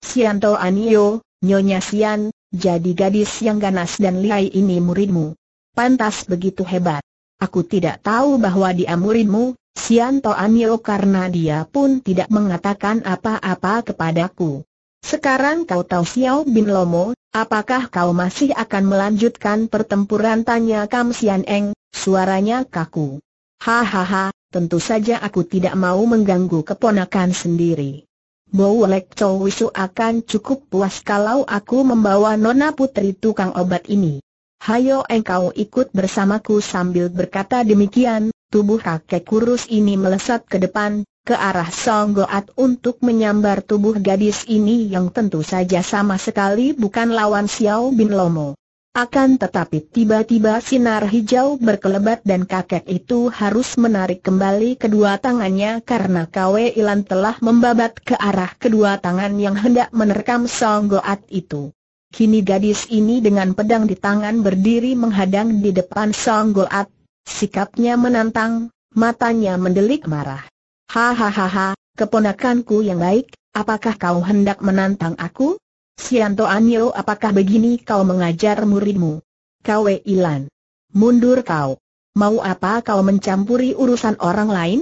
Sianto Anio, Nyonya Sian, jadi gadis yang ganas dan liai ini muridmu. Pantas begitu hebat. Aku tidak tahu bahwa dia muridmu, Sianto Anio karena dia pun tidak mengatakan apa-apa kepadaku. Sekarang kau tahu Xiao Bin Lomo, apakah kau masih akan melanjutkan pertempuran tanya Kam Sian Eng, suaranya kaku. Hahaha, tentu saja aku tidak mau mengganggu keponakan sendiri. Bowlek Chow Wisu akan cukup puas kalau aku membawa nona putri tukang obat ini. Hayo engkau ikut bersamaku sambil berkata demikian, tubuh kakek kurus ini melesat ke depan, ke arah Song Goat untuk menyambar tubuh gadis ini yang tentu saja sama sekali bukan lawan Xiao Bin Lomo. Akan tetapi tiba-tiba sinar hijau berkelebat dan kakek itu harus menarik kembali kedua tangannya karena Kwe Ilan telah membabat ke arah kedua tangan yang hendak menerkam Song Goat itu. Kini gadis ini dengan pedang di tangan berdiri menghadang di depan Song Goat. Sikapnya menantang, matanya mendelik marah. Hahaha, keponakanku yang baik, apakah kau hendak menantang aku? Sianto Anyo apakah begini kau mengajar muridmu? Kau Ilan. Mundur kau. Mau apa kau mencampuri urusan orang lain?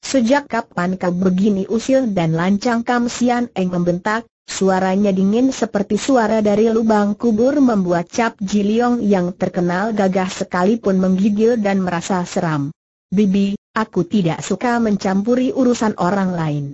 Sejak kapan kau begini usil dan lancang Kam Sian Eng membentak, Suaranya dingin seperti suara dari lubang kubur membuat Cap Jiliong yang terkenal gagah sekalipun menggigil dan merasa seram. Bibi, aku tidak suka mencampuri urusan orang lain.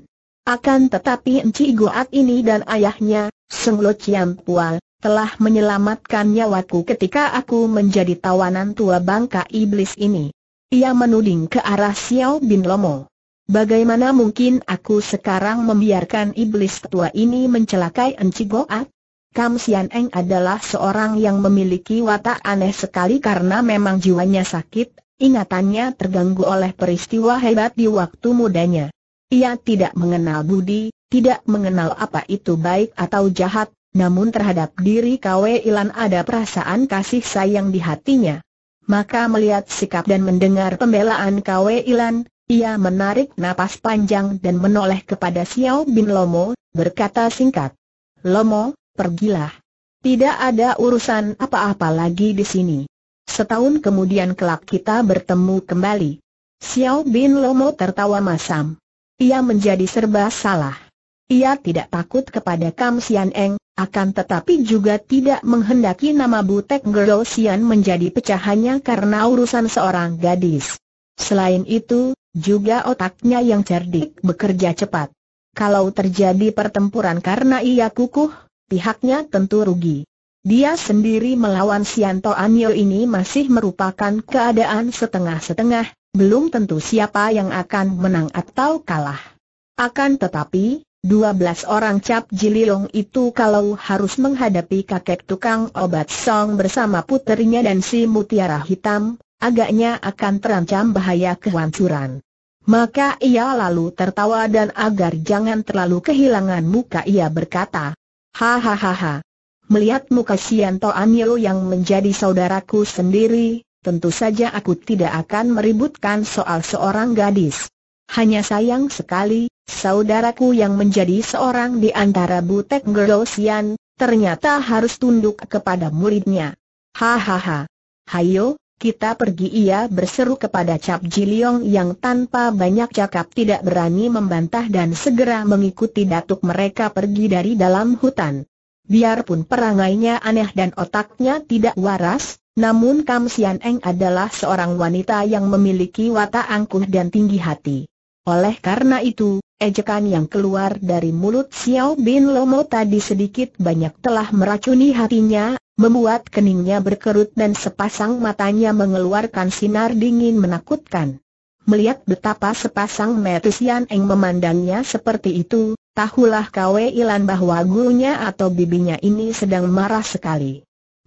Akan tetapi Enci Goat ini dan ayahnya, Seng Lo Chiam Pual, telah menyelamatkan nyawaku ketika aku menjadi tawanan tua bangka iblis ini. Ia menuding ke arah Xiao Bin Lomo. Bagaimana mungkin aku sekarang membiarkan iblis tua ini mencelakai Enci Goat? Kam Sian Eng adalah seorang yang memiliki watak aneh sekali karena memang jiwanya sakit, ingatannya terganggu oleh peristiwa hebat di waktu mudanya. Ia tidak mengenal budi, tidak mengenal apa itu baik atau jahat, namun terhadap diri Kwe Ilan ada perasaan kasih sayang di hatinya. Maka melihat sikap dan mendengar pembelaan Kwe Ilan, ia menarik napas panjang dan menoleh kepada Xiao Bin Lomo, berkata singkat. Lomo, pergilah. Tidak ada urusan apa-apa lagi di sini. Setahun kemudian kelak kita bertemu kembali. Xiao Bin Lomo tertawa masam. Ia menjadi serba salah. Ia tidak takut kepada Kam Sian Eng, akan tetapi juga tidak menghendaki nama Butek Gerosian menjadi pecahannya karena urusan seorang gadis. Selain itu, juga otaknya yang cerdik bekerja cepat. Kalau terjadi pertempuran karena ia kukuh, pihaknya tentu rugi. Dia sendiri melawan Sianto Anio ini masih merupakan keadaan setengah-setengah, belum tentu siapa yang akan menang atau kalah. Akan tetapi, 12 orang cap Jililong itu kalau harus menghadapi kakek tukang obat song bersama puterinya dan si mutiara hitam, agaknya akan terancam bahaya kehancuran. Maka ia lalu tertawa dan agar jangan terlalu kehilangan muka ia berkata, Hahaha. Melihat muka Sianto Toanyo yang menjadi saudaraku sendiri, tentu saja aku tidak akan meributkan soal seorang gadis. Hanya sayang sekali, saudaraku yang menjadi seorang di antara butek Gerosian, ternyata harus tunduk kepada muridnya. Hahaha. Hayo, kita pergi ia berseru kepada Cap Jiliong yang tanpa banyak cakap tidak berani membantah dan segera mengikuti datuk mereka pergi dari dalam hutan. Biarpun perangainya aneh dan otaknya tidak waras, namun Kam Sian Eng adalah seorang wanita yang memiliki watak angkuh dan tinggi hati. Oleh karena itu, ejekan yang keluar dari mulut Xiao Bin Lomo tadi sedikit banyak telah meracuni hatinya membuat keningnya berkerut dan sepasang matanya mengeluarkan sinar dingin menakutkan. Melihat betapa sepasang mata Sian Eng memandangnya seperti itu, tahulah Kwe Ilan bahwa gurunya atau bibinya ini sedang marah sekali.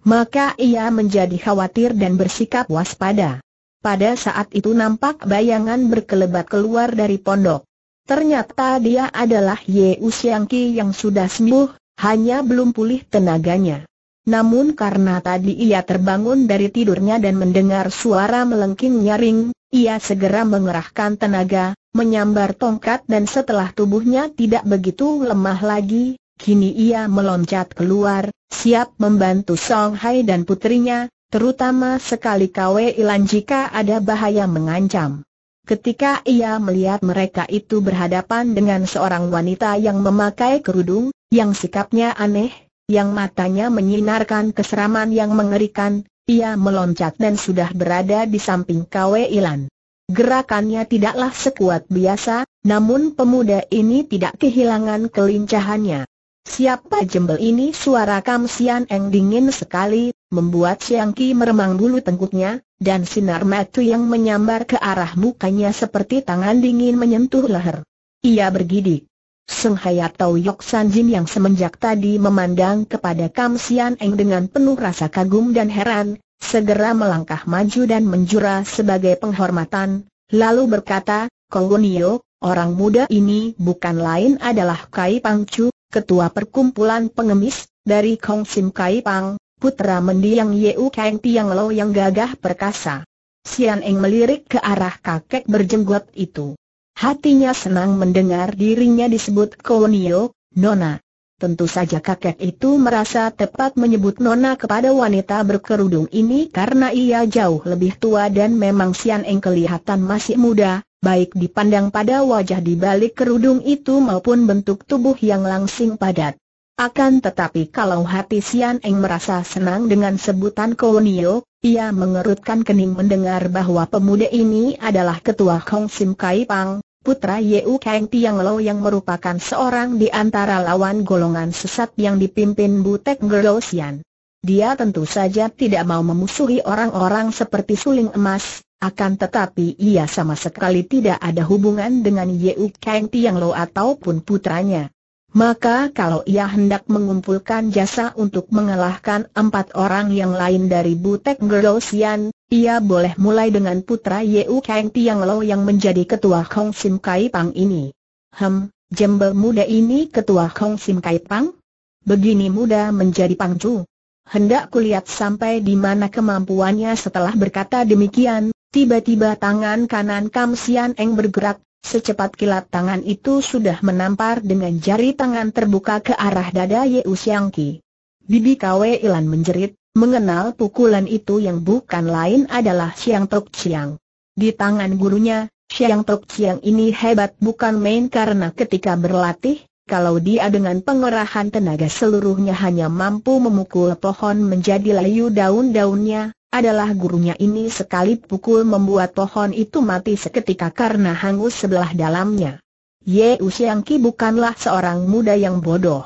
Maka ia menjadi khawatir dan bersikap waspada. Pada saat itu nampak bayangan berkelebat keluar dari pondok. Ternyata dia adalah Ye Usiangki yang sudah sembuh, hanya belum pulih tenaganya. Namun karena tadi ia terbangun dari tidurnya dan mendengar suara melengking nyaring, ia segera mengerahkan tenaga, menyambar tongkat dan setelah tubuhnya tidak begitu lemah lagi, kini ia meloncat keluar, siap membantu Song Hai dan putrinya, terutama sekali Kwe Ilan jika ada bahaya mengancam. Ketika ia melihat mereka itu berhadapan dengan seorang wanita yang memakai kerudung, yang sikapnya aneh, yang matanya menyinarkan keseraman yang mengerikan, ia meloncat dan sudah berada di samping Kwe Ilan. Gerakannya tidaklah sekuat biasa, namun pemuda ini tidak kehilangan kelincahannya. Siapa jembel ini? Suara Kam Sian Eng dingin sekali, membuat Siang Ki meremang bulu tengkuknya, dan sinar mata yang menyambar ke arah mukanya seperti tangan dingin menyentuh leher. Ia bergidik. Seng Tau Yok San Jin yang semenjak tadi memandang kepada Kam Sian Eng dengan penuh rasa kagum dan heran, segera melangkah maju dan menjura sebagai penghormatan, lalu berkata, "Kolonio, orang muda ini bukan lain adalah Kai Pang Chu, ketua perkumpulan pengemis, dari Kong Sim Kai Pang, putra mendiang Yeu Kang Tiang Lo yang gagah perkasa. Sian Eng melirik ke arah kakek berjenggot itu. Hatinya senang mendengar dirinya disebut Koonio, Nona. Tentu saja kakek itu merasa tepat menyebut Nona kepada wanita berkerudung ini karena ia jauh lebih tua dan memang Sian Eng kelihatan masih muda, baik dipandang pada wajah di balik kerudung itu maupun bentuk tubuh yang langsing padat. Akan tetapi kalau hati Sian Eng merasa senang dengan sebutan Koonio, ia mengerutkan kening mendengar bahwa pemuda ini adalah ketua Hong Sim Kai Pang, Putra Yeu Kang Tiang Lo yang merupakan seorang di antara lawan golongan sesat yang dipimpin Butek Gerosian. Dia tentu saja tidak mau memusuhi orang-orang seperti suling emas, akan tetapi ia sama sekali tidak ada hubungan dengan Yeu Kang Tiang Lo ataupun putranya. Maka kalau ia hendak mengumpulkan jasa untuk mengalahkan empat orang yang lain dari Butek Gerosian, ia boleh mulai dengan putra Yeu Kang Tiang Lo yang menjadi ketua Hong Sim Kai Pang ini. Hem, jembel muda ini ketua Hong Sim Kai Pang? Begini muda menjadi pangcu. Hendak kulihat sampai di mana kemampuannya setelah berkata demikian, tiba-tiba tangan kanan Kam Sian Eng bergerak, Secepat kilat tangan itu sudah menampar dengan jari tangan terbuka ke arah dada Ye Usiangki. Bibi Kwe Ilan menjerit, mengenal pukulan itu yang bukan lain adalah Siang Tok Chiang. Di tangan gurunya, Siang Tok Chiang ini hebat bukan main karena ketika berlatih, kalau dia dengan pengerahan tenaga seluruhnya hanya mampu memukul pohon menjadi layu daun-daunnya, adalah gurunya ini sekali pukul membuat pohon itu mati seketika karena hangus sebelah dalamnya. Ye Usiangki bukanlah seorang muda yang bodoh.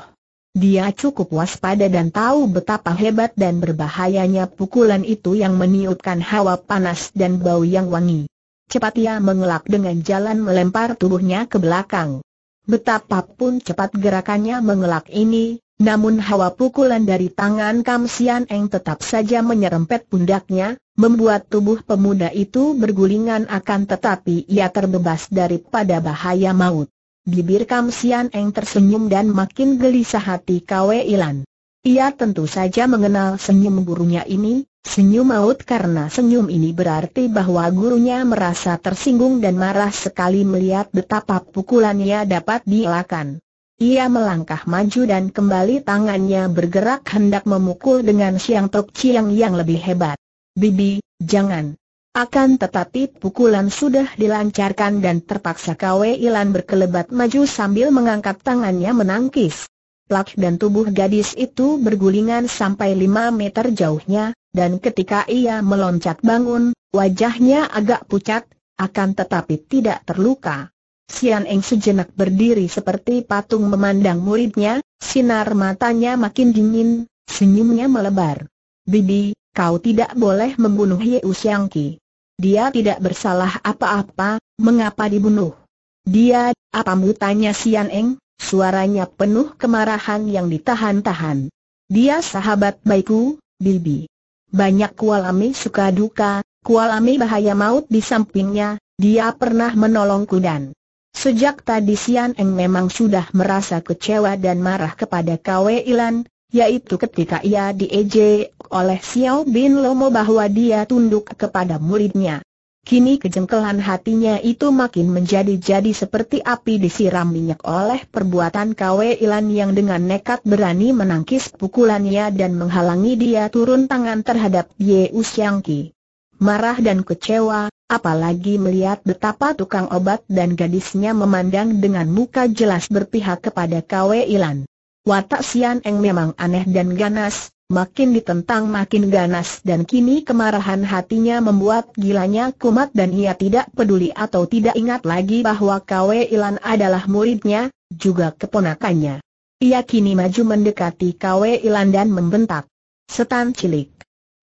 Dia cukup waspada dan tahu betapa hebat dan berbahayanya pukulan itu yang meniupkan hawa panas dan bau yang wangi. Cepat ia mengelak dengan jalan melempar tubuhnya ke belakang. Betapapun cepat gerakannya mengelak ini, namun hawa pukulan dari tangan Kam Sian Eng tetap saja menyerempet pundaknya, membuat tubuh pemuda itu bergulingan akan tetapi ia terbebas daripada bahaya maut. Bibir Kam Sian Eng tersenyum dan makin gelisah hati Kwe Ilan. Ia tentu saja mengenal senyum gurunya ini, senyum maut karena senyum ini berarti bahwa gurunya merasa tersinggung dan marah sekali melihat betapa pukulannya dapat dielakkan. Ia melangkah maju dan kembali tangannya bergerak hendak memukul dengan siang tok ciang yang lebih hebat. Bibi, jangan. Akan tetapi pukulan sudah dilancarkan dan terpaksa Kwe Ilan berkelebat maju sambil mengangkat tangannya menangkis. Plak dan tubuh gadis itu bergulingan sampai lima meter jauhnya, dan ketika ia meloncat bangun, wajahnya agak pucat, akan tetapi tidak terluka. Sian Eng sejenak berdiri seperti patung memandang muridnya, sinar matanya makin dingin, senyumnya melebar. Bibi, kau tidak boleh membunuh Ye Ki. Dia tidak bersalah apa-apa, mengapa dibunuh? Dia, apa mutanya Sian Eng? Suaranya penuh kemarahan yang ditahan-tahan. Dia sahabat baikku, Bibi. Banyak kualami suka duka, kualami bahaya maut di sampingnya, dia pernah menolongku dan Sejak tadi Sian Eng memang sudah merasa kecewa dan marah kepada Kwe Ilan, yaitu ketika ia diejek oleh Xiao Bin Lomo bahwa dia tunduk kepada muridnya. Kini kejengkelan hatinya itu makin menjadi-jadi seperti api disiram minyak oleh perbuatan Kwe Ilan yang dengan nekat berani menangkis pukulannya dan menghalangi dia turun tangan terhadap Ye Usyangki. Marah dan kecewa, Apalagi melihat betapa tukang obat dan gadisnya memandang dengan muka jelas berpihak kepada Kwe Ilan. Watak Sian Eng memang aneh dan ganas, makin ditentang makin ganas dan kini kemarahan hatinya membuat gilanya kumat dan ia tidak peduli atau tidak ingat lagi bahwa Kwe Ilan adalah muridnya, juga keponakannya. Ia kini maju mendekati Kwe Ilan dan membentak. Setan cilik.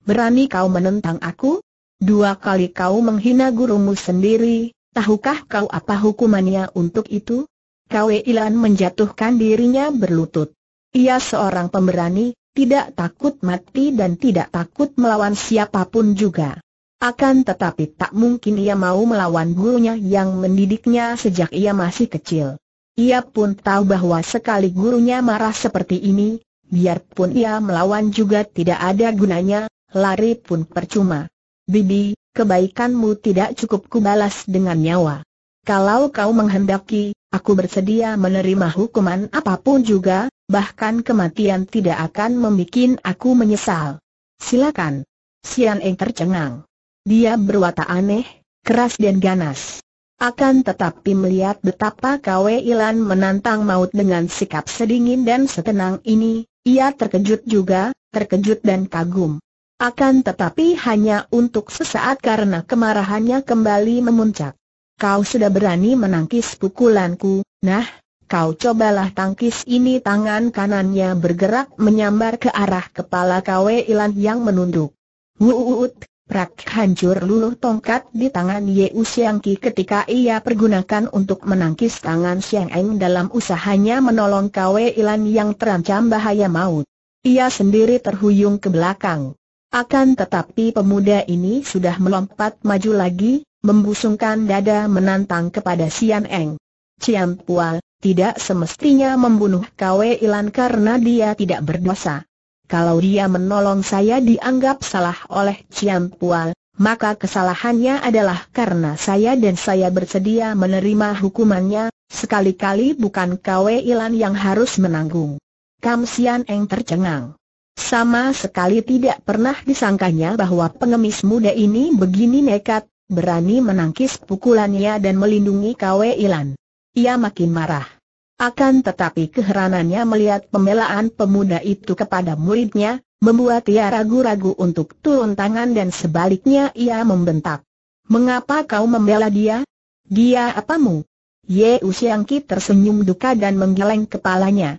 Berani kau menentang aku? Dua kali kau menghina gurumu sendiri, tahukah kau apa hukumannya untuk itu? Kwe Ilan menjatuhkan dirinya berlutut. Ia seorang pemberani, tidak takut mati dan tidak takut melawan siapapun juga. Akan tetapi tak mungkin ia mau melawan gurunya yang mendidiknya sejak ia masih kecil. Ia pun tahu bahwa sekali gurunya marah seperti ini, biarpun ia melawan juga tidak ada gunanya, lari pun percuma. Bibi, kebaikanmu tidak cukup kubalas dengan nyawa. Kalau kau menghendaki, aku bersedia menerima hukuman apapun juga, bahkan kematian tidak akan membuat aku menyesal. Silakan. Sian Eng tercengang. Dia berwatak aneh, keras dan ganas. Akan tetapi melihat betapa Kwe Ilan menantang maut dengan sikap sedingin dan setenang ini, ia terkejut juga, terkejut dan kagum. Akan tetapi hanya untuk sesaat karena kemarahannya kembali memuncak. Kau sudah berani menangkis pukulanku, nah, kau cobalah tangkis ini tangan kanannya bergerak menyambar ke arah kepala Kwe Ilan yang menunduk. Wuuut, prak hancur luluh tongkat di tangan Ye Siang Ki ketika ia pergunakan untuk menangkis tangan Siang Eng dalam usahanya menolong Kwe Ilan yang terancam bahaya maut. Ia sendiri terhuyung ke belakang. Akan tetapi pemuda ini sudah melompat maju lagi, membusungkan dada menantang kepada Sian Eng. Cian Pua, tidak semestinya membunuh Kwe Ilan karena dia tidak berdosa. Kalau dia menolong saya dianggap salah oleh Cian Pua, maka kesalahannya adalah karena saya dan saya bersedia menerima hukumannya, sekali-kali bukan Kwe Ilan yang harus menanggung. Kam Sian Eng tercengang. Sama sekali tidak pernah disangkanya bahwa pengemis muda ini begini nekat, berani menangkis pukulannya dan melindungi Kwe Ilan. Ia makin marah. Akan tetapi keheranannya melihat pembelaan pemuda itu kepada muridnya, membuat ia ragu-ragu untuk turun tangan dan sebaliknya ia membentak. Mengapa kau membela dia? Dia apamu? Ye Usiangki tersenyum duka dan menggeleng kepalanya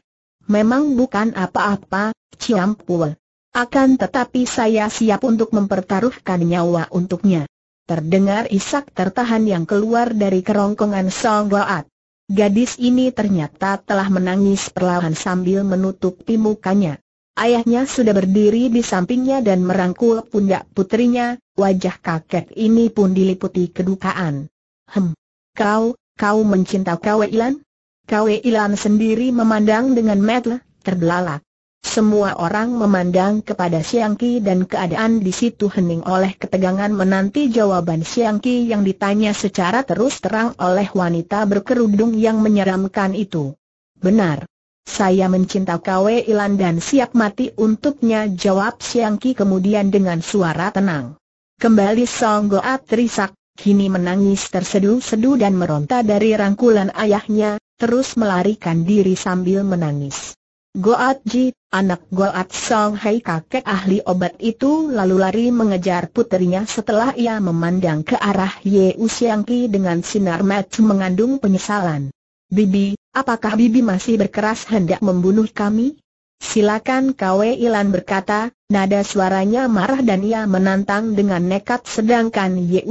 memang bukan apa-apa, Ciampul. Akan tetapi saya siap untuk mempertaruhkan nyawa untuknya. Terdengar isak tertahan yang keluar dari kerongkongan Song Goat. Gadis ini ternyata telah menangis perlahan sambil menutup mukanya. Ayahnya sudah berdiri di sampingnya dan merangkul pundak putrinya, wajah kakek ini pun diliputi kedukaan. Hem, kau, kau mencinta kau Ilan? Kwe Ilan sendiri memandang dengan mata terbelalak. Semua orang memandang kepada Siang Ki dan keadaan di situ hening oleh ketegangan menanti jawaban Siang Ki yang ditanya secara terus terang oleh wanita berkerudung yang menyeramkan itu. Benar. Saya mencinta Kwe Ilan dan siap mati untuknya jawab Siang Ki kemudian dengan suara tenang. Kembali Song Goat terisak, kini menangis tersedu-sedu dan meronta dari rangkulan ayahnya, terus melarikan diri sambil menangis. Goat Ji, anak Goat Song Hai kakek ahli obat itu lalu lari mengejar putrinya setelah ia memandang ke arah Ye Ki dengan sinar mata mengandung penyesalan. Bibi, apakah Bibi masih berkeras hendak membunuh kami? Silakan Kwe Ilan berkata, nada suaranya marah dan ia menantang dengan nekat sedangkan Ye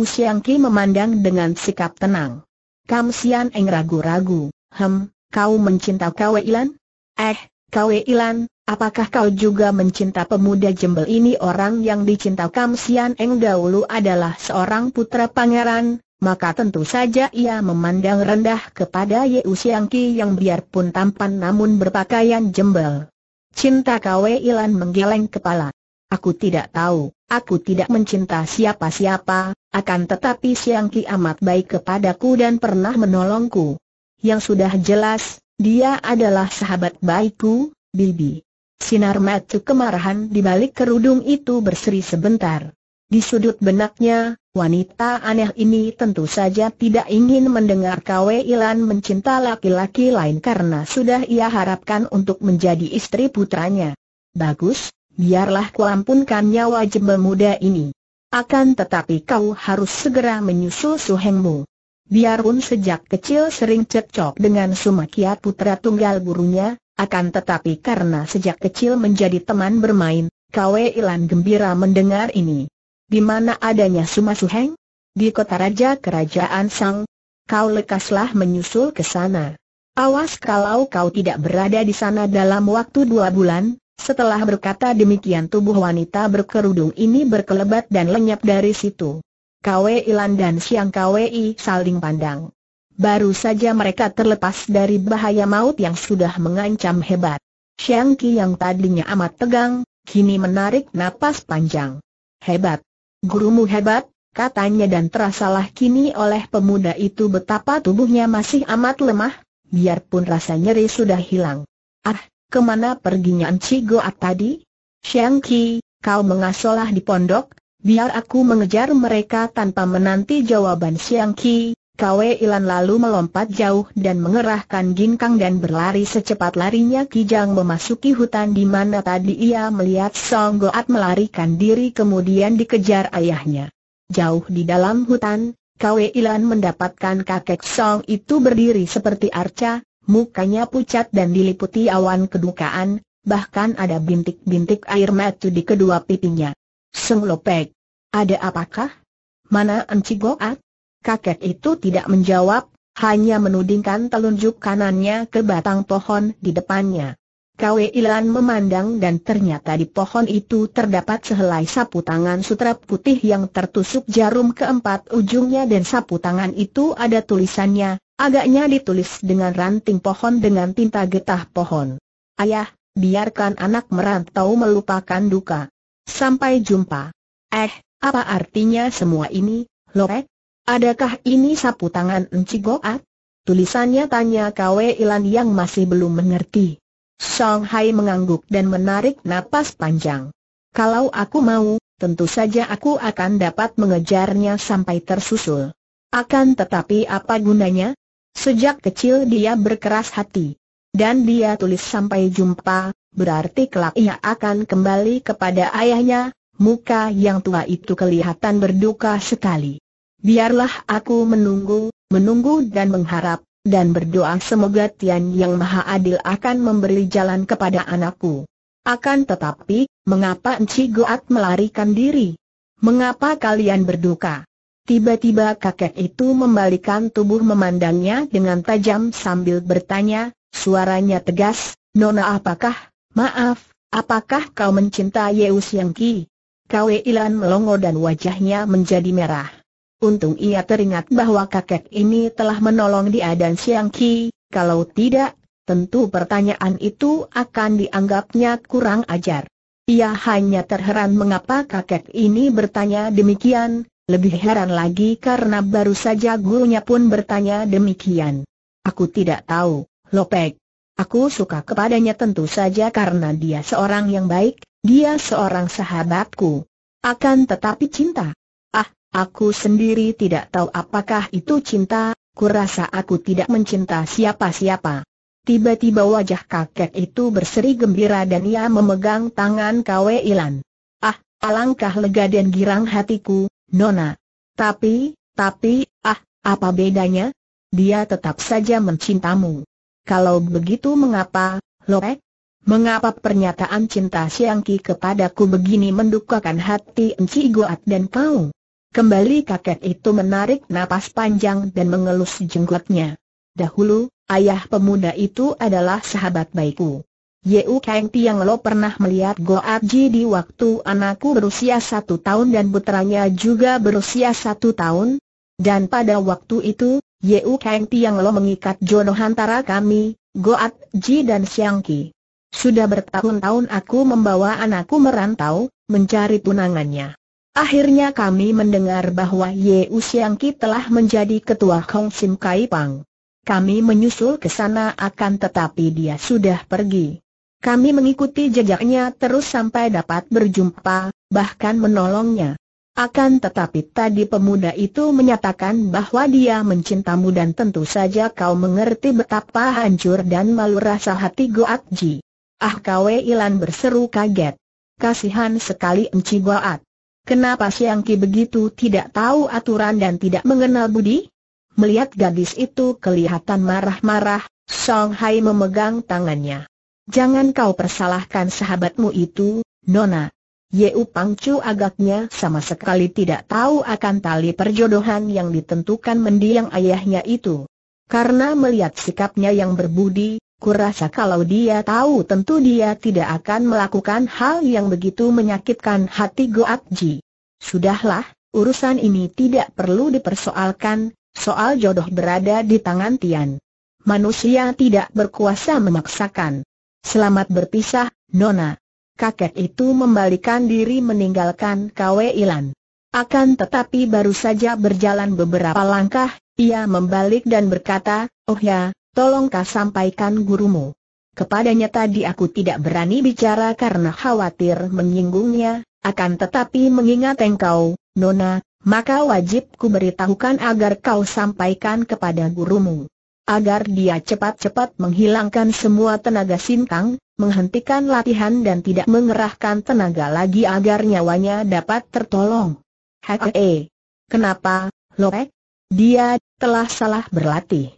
Ki memandang dengan sikap tenang. Kam Sian Eng ragu-ragu. Hem, kau mencinta Kwe Ilan? Eh, Kwe Ilan, apakah kau juga mencinta pemuda jembel ini orang yang dicinta Kam Sian Eng dahulu adalah seorang putra pangeran, maka tentu saja ia memandang rendah kepada Ye Usiang Ki yang biarpun tampan namun berpakaian jembel. Cinta Kwe Ilan menggeleng kepala. Aku tidak tahu, aku tidak mencinta siapa-siapa, akan tetapi Siang Ki amat baik kepadaku dan pernah menolongku yang sudah jelas, dia adalah sahabat baikku, Bibi. Sinar mata kemarahan di balik kerudung itu berseri sebentar. Di sudut benaknya, wanita aneh ini tentu saja tidak ingin mendengar Kwe Ilan mencinta laki-laki lain karena sudah ia harapkan untuk menjadi istri putranya. Bagus, biarlah kuampunkan nyawa jembe muda ini. Akan tetapi kau harus segera menyusul suhengmu. Biarpun sejak kecil sering cekcok dengan Sumakia putra tunggal gurunya, akan tetapi karena sejak kecil menjadi teman bermain, Kwe Ilan gembira mendengar ini. Di mana adanya Sumasuheng? Di kota raja kerajaan Sang. Kau lekaslah menyusul ke sana. Awas kalau kau tidak berada di sana dalam waktu dua bulan, setelah berkata demikian tubuh wanita berkerudung ini berkelebat dan lenyap dari situ. KW Ilan dan Siang I saling pandang. Baru saja mereka terlepas dari bahaya maut yang sudah mengancam hebat. Siang Ki yang tadinya amat tegang, kini menarik napas panjang. Hebat. Gurumu hebat, katanya dan terasalah kini oleh pemuda itu betapa tubuhnya masih amat lemah, biarpun rasa nyeri sudah hilang. Ah, kemana perginya Goat tadi? Siang Ki, kau mengasolah di pondok, Biar aku mengejar mereka tanpa menanti jawaban Siang Ki, Kwe Ilan lalu melompat jauh dan mengerahkan ginkang dan berlari secepat larinya Kijang memasuki hutan di mana tadi ia melihat Song Goat melarikan diri kemudian dikejar ayahnya. Jauh di dalam hutan, Kwe Ilan mendapatkan kakek Song itu berdiri seperti arca, mukanya pucat dan diliputi awan kedukaan, bahkan ada bintik-bintik air mata di kedua pipinya. Senglopek, Ada apakah? Mana Enci Goat? Kakek itu tidak menjawab, hanya menudingkan telunjuk kanannya ke batang pohon di depannya. Kwe Ilan memandang dan ternyata di pohon itu terdapat sehelai sapu tangan sutra putih yang tertusuk jarum keempat ujungnya dan sapu tangan itu ada tulisannya, agaknya ditulis dengan ranting pohon dengan tinta getah pohon. Ayah, biarkan anak merantau melupakan duka. Sampai jumpa. Eh, apa artinya semua ini, Lopek? Adakah ini sapu tangan Enci Goat? Tulisannya tanya Kwe Ilan yang masih belum mengerti. Song Hai mengangguk dan menarik napas panjang. Kalau aku mau, tentu saja aku akan dapat mengejarnya sampai tersusul. Akan tetapi apa gunanya? Sejak kecil dia berkeras hati dan dia tulis sampai jumpa, berarti kelak ia akan kembali kepada ayahnya, muka yang tua itu kelihatan berduka sekali. Biarlah aku menunggu, menunggu dan mengharap, dan berdoa semoga Tian Yang Maha Adil akan memberi jalan kepada anakku. Akan tetapi, mengapa Enci Goat melarikan diri? Mengapa kalian berduka? Tiba-tiba kakek itu membalikan tubuh memandangnya dengan tajam sambil bertanya, Suaranya tegas, Nona apakah, maaf, apakah kau mencintai Yeus Yang Ki? Kwe Ilan melongo dan wajahnya menjadi merah. Untung ia teringat bahwa kakek ini telah menolong dia dan Siang Ki, kalau tidak, tentu pertanyaan itu akan dianggapnya kurang ajar. Ia hanya terheran mengapa kakek ini bertanya demikian, lebih heran lagi karena baru saja gurunya pun bertanya demikian. Aku tidak tahu. Lopek. Aku suka kepadanya tentu saja karena dia seorang yang baik, dia seorang sahabatku. Akan tetapi cinta. Ah, aku sendiri tidak tahu apakah itu cinta, kurasa aku tidak mencinta siapa-siapa. Tiba-tiba wajah kakek itu berseri gembira dan ia memegang tangan Kwe Ilan. Ah, alangkah lega dan girang hatiku, Nona. Tapi, tapi, ah, apa bedanya? Dia tetap saja mencintamu kalau begitu mengapa, Loek? Mengapa pernyataan cinta Siangki kepadaku begini mendukakan hati Enci Goat dan kau? Kembali kakek itu menarik napas panjang dan mengelus jenggotnya. Dahulu, ayah pemuda itu adalah sahabat baikku. Yeu Kang Tiang Lo pernah melihat Goat Ji di waktu anakku berusia satu tahun dan putranya juga berusia satu tahun. Dan pada waktu itu, Yeu Kang Tiang Lo mengikat jono antara kami, Goat Ji dan Siang Ki. Sudah bertahun-tahun aku membawa anakku merantau, mencari tunangannya. Akhirnya kami mendengar bahwa Yeu Siang Ki telah menjadi ketua Kong Sim Kai Pang. Kami menyusul ke sana akan tetapi dia sudah pergi. Kami mengikuti jejaknya terus sampai dapat berjumpa, bahkan menolongnya. Akan tetapi tadi pemuda itu menyatakan bahwa dia mencintamu dan tentu saja kau mengerti betapa hancur dan malu rasa hati Goat Ji. Ah Kwe Ilan berseru kaget. Kasihan sekali Enci Goat. Kenapa Siang Ki begitu tidak tahu aturan dan tidak mengenal budi? Melihat gadis itu kelihatan marah-marah, Song Hai memegang tangannya. Jangan kau persalahkan sahabatmu itu, Nona. Yeu Pangcu agaknya sama sekali tidak tahu akan tali perjodohan yang ditentukan mendiang ayahnya itu. Karena melihat sikapnya yang berbudi, kurasa kalau dia tahu tentu dia tidak akan melakukan hal yang begitu menyakitkan hati Ji. Sudahlah, urusan ini tidak perlu dipersoalkan, soal jodoh berada di tangan Tian. Manusia tidak berkuasa memaksakan. Selamat berpisah, Nona kakek itu membalikan diri meninggalkan Kwe Ilan. Akan tetapi baru saja berjalan beberapa langkah, ia membalik dan berkata, Oh ya, tolong kau sampaikan gurumu. Kepadanya tadi aku tidak berani bicara karena khawatir menyinggungnya, akan tetapi mengingat engkau, Nona, maka wajib ku beritahukan agar kau sampaikan kepada gurumu agar dia cepat-cepat menghilangkan semua tenaga sintang, menghentikan latihan dan tidak mengerahkan tenaga lagi agar nyawanya dapat tertolong. Hehehe. kenapa, Lopek? Dia telah salah berlatih.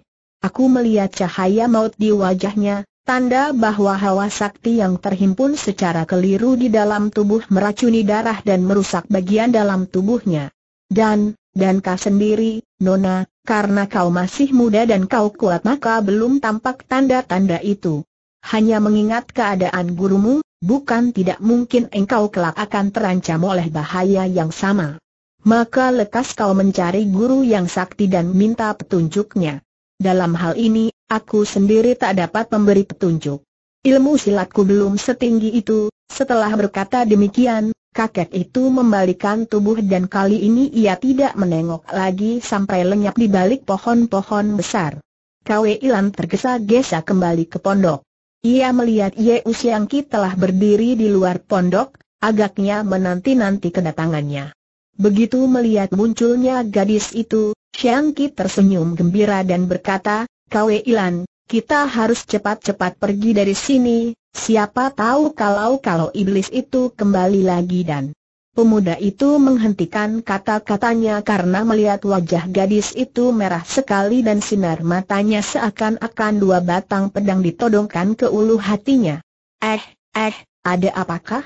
Aku melihat cahaya maut di wajahnya, tanda bahwa hawa sakti yang terhimpun secara keliru di dalam tubuh meracuni darah dan merusak bagian dalam tubuhnya. Dan, dan kau sendiri, Nona, karena kau masih muda dan kau kuat maka belum tampak tanda-tanda itu. Hanya mengingat keadaan gurumu, bukan tidak mungkin engkau kelak akan terancam oleh bahaya yang sama. Maka lekas kau mencari guru yang sakti dan minta petunjuknya. Dalam hal ini, aku sendiri tak dapat memberi petunjuk. Ilmu silatku belum setinggi itu, setelah berkata demikian, Kakek itu membalikan tubuh dan kali ini ia tidak menengok lagi sampai lenyap di balik pohon-pohon besar. Kwe Ilan tergesa-gesa kembali ke pondok. Ia melihat Ye Usiangki telah berdiri di luar pondok, agaknya menanti-nanti kedatangannya. Begitu melihat munculnya gadis itu, Xiangki tersenyum gembira dan berkata, Kwe Ilan, kita harus cepat-cepat pergi dari sini, siapa tahu kalau-kalau iblis itu kembali lagi dan... Pemuda itu menghentikan kata-katanya karena melihat wajah gadis itu merah sekali dan sinar matanya seakan-akan dua batang pedang ditodongkan ke ulu hatinya. Eh, eh, ada apakah?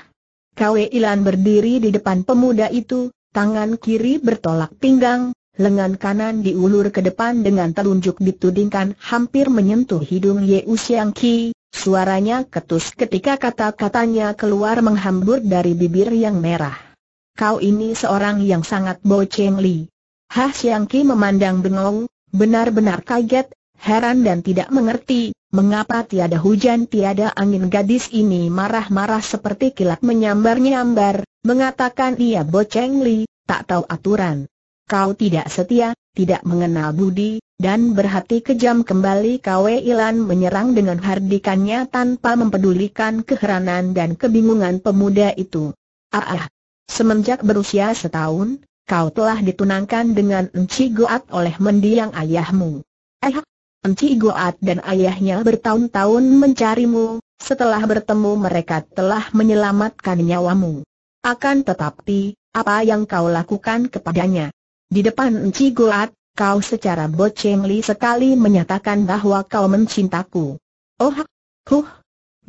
Kwe Ilan berdiri di depan pemuda itu, tangan kiri bertolak pinggang, lengan kanan diulur ke depan dengan telunjuk ditudingkan hampir menyentuh hidung Ye Usiang Ki, suaranya ketus ketika kata-katanya keluar menghambur dari bibir yang merah. Kau ini seorang yang sangat boceng li. Ha Siang Ki memandang bengong, benar-benar kaget, heran dan tidak mengerti, mengapa tiada hujan tiada angin gadis ini marah-marah seperti kilat menyambar-nyambar, mengatakan ia boceng li, tak tahu aturan. Kau tidak setia, tidak mengenal budi, dan berhati kejam kembali Kwe Ilan menyerang dengan hardikannya tanpa mempedulikan keheranan dan kebingungan pemuda itu. Ah, ah. Semenjak berusia setahun, kau telah ditunangkan dengan Enci Goat oleh mendiang ayahmu. Eh, Enci Goat dan ayahnya bertahun-tahun mencarimu, setelah bertemu mereka telah menyelamatkan nyawamu. Akan tetapi, apa yang kau lakukan kepadanya? Di depan Enci Goat, kau secara bocengli sekali menyatakan bahwa kau mencintaku. Oh, huh,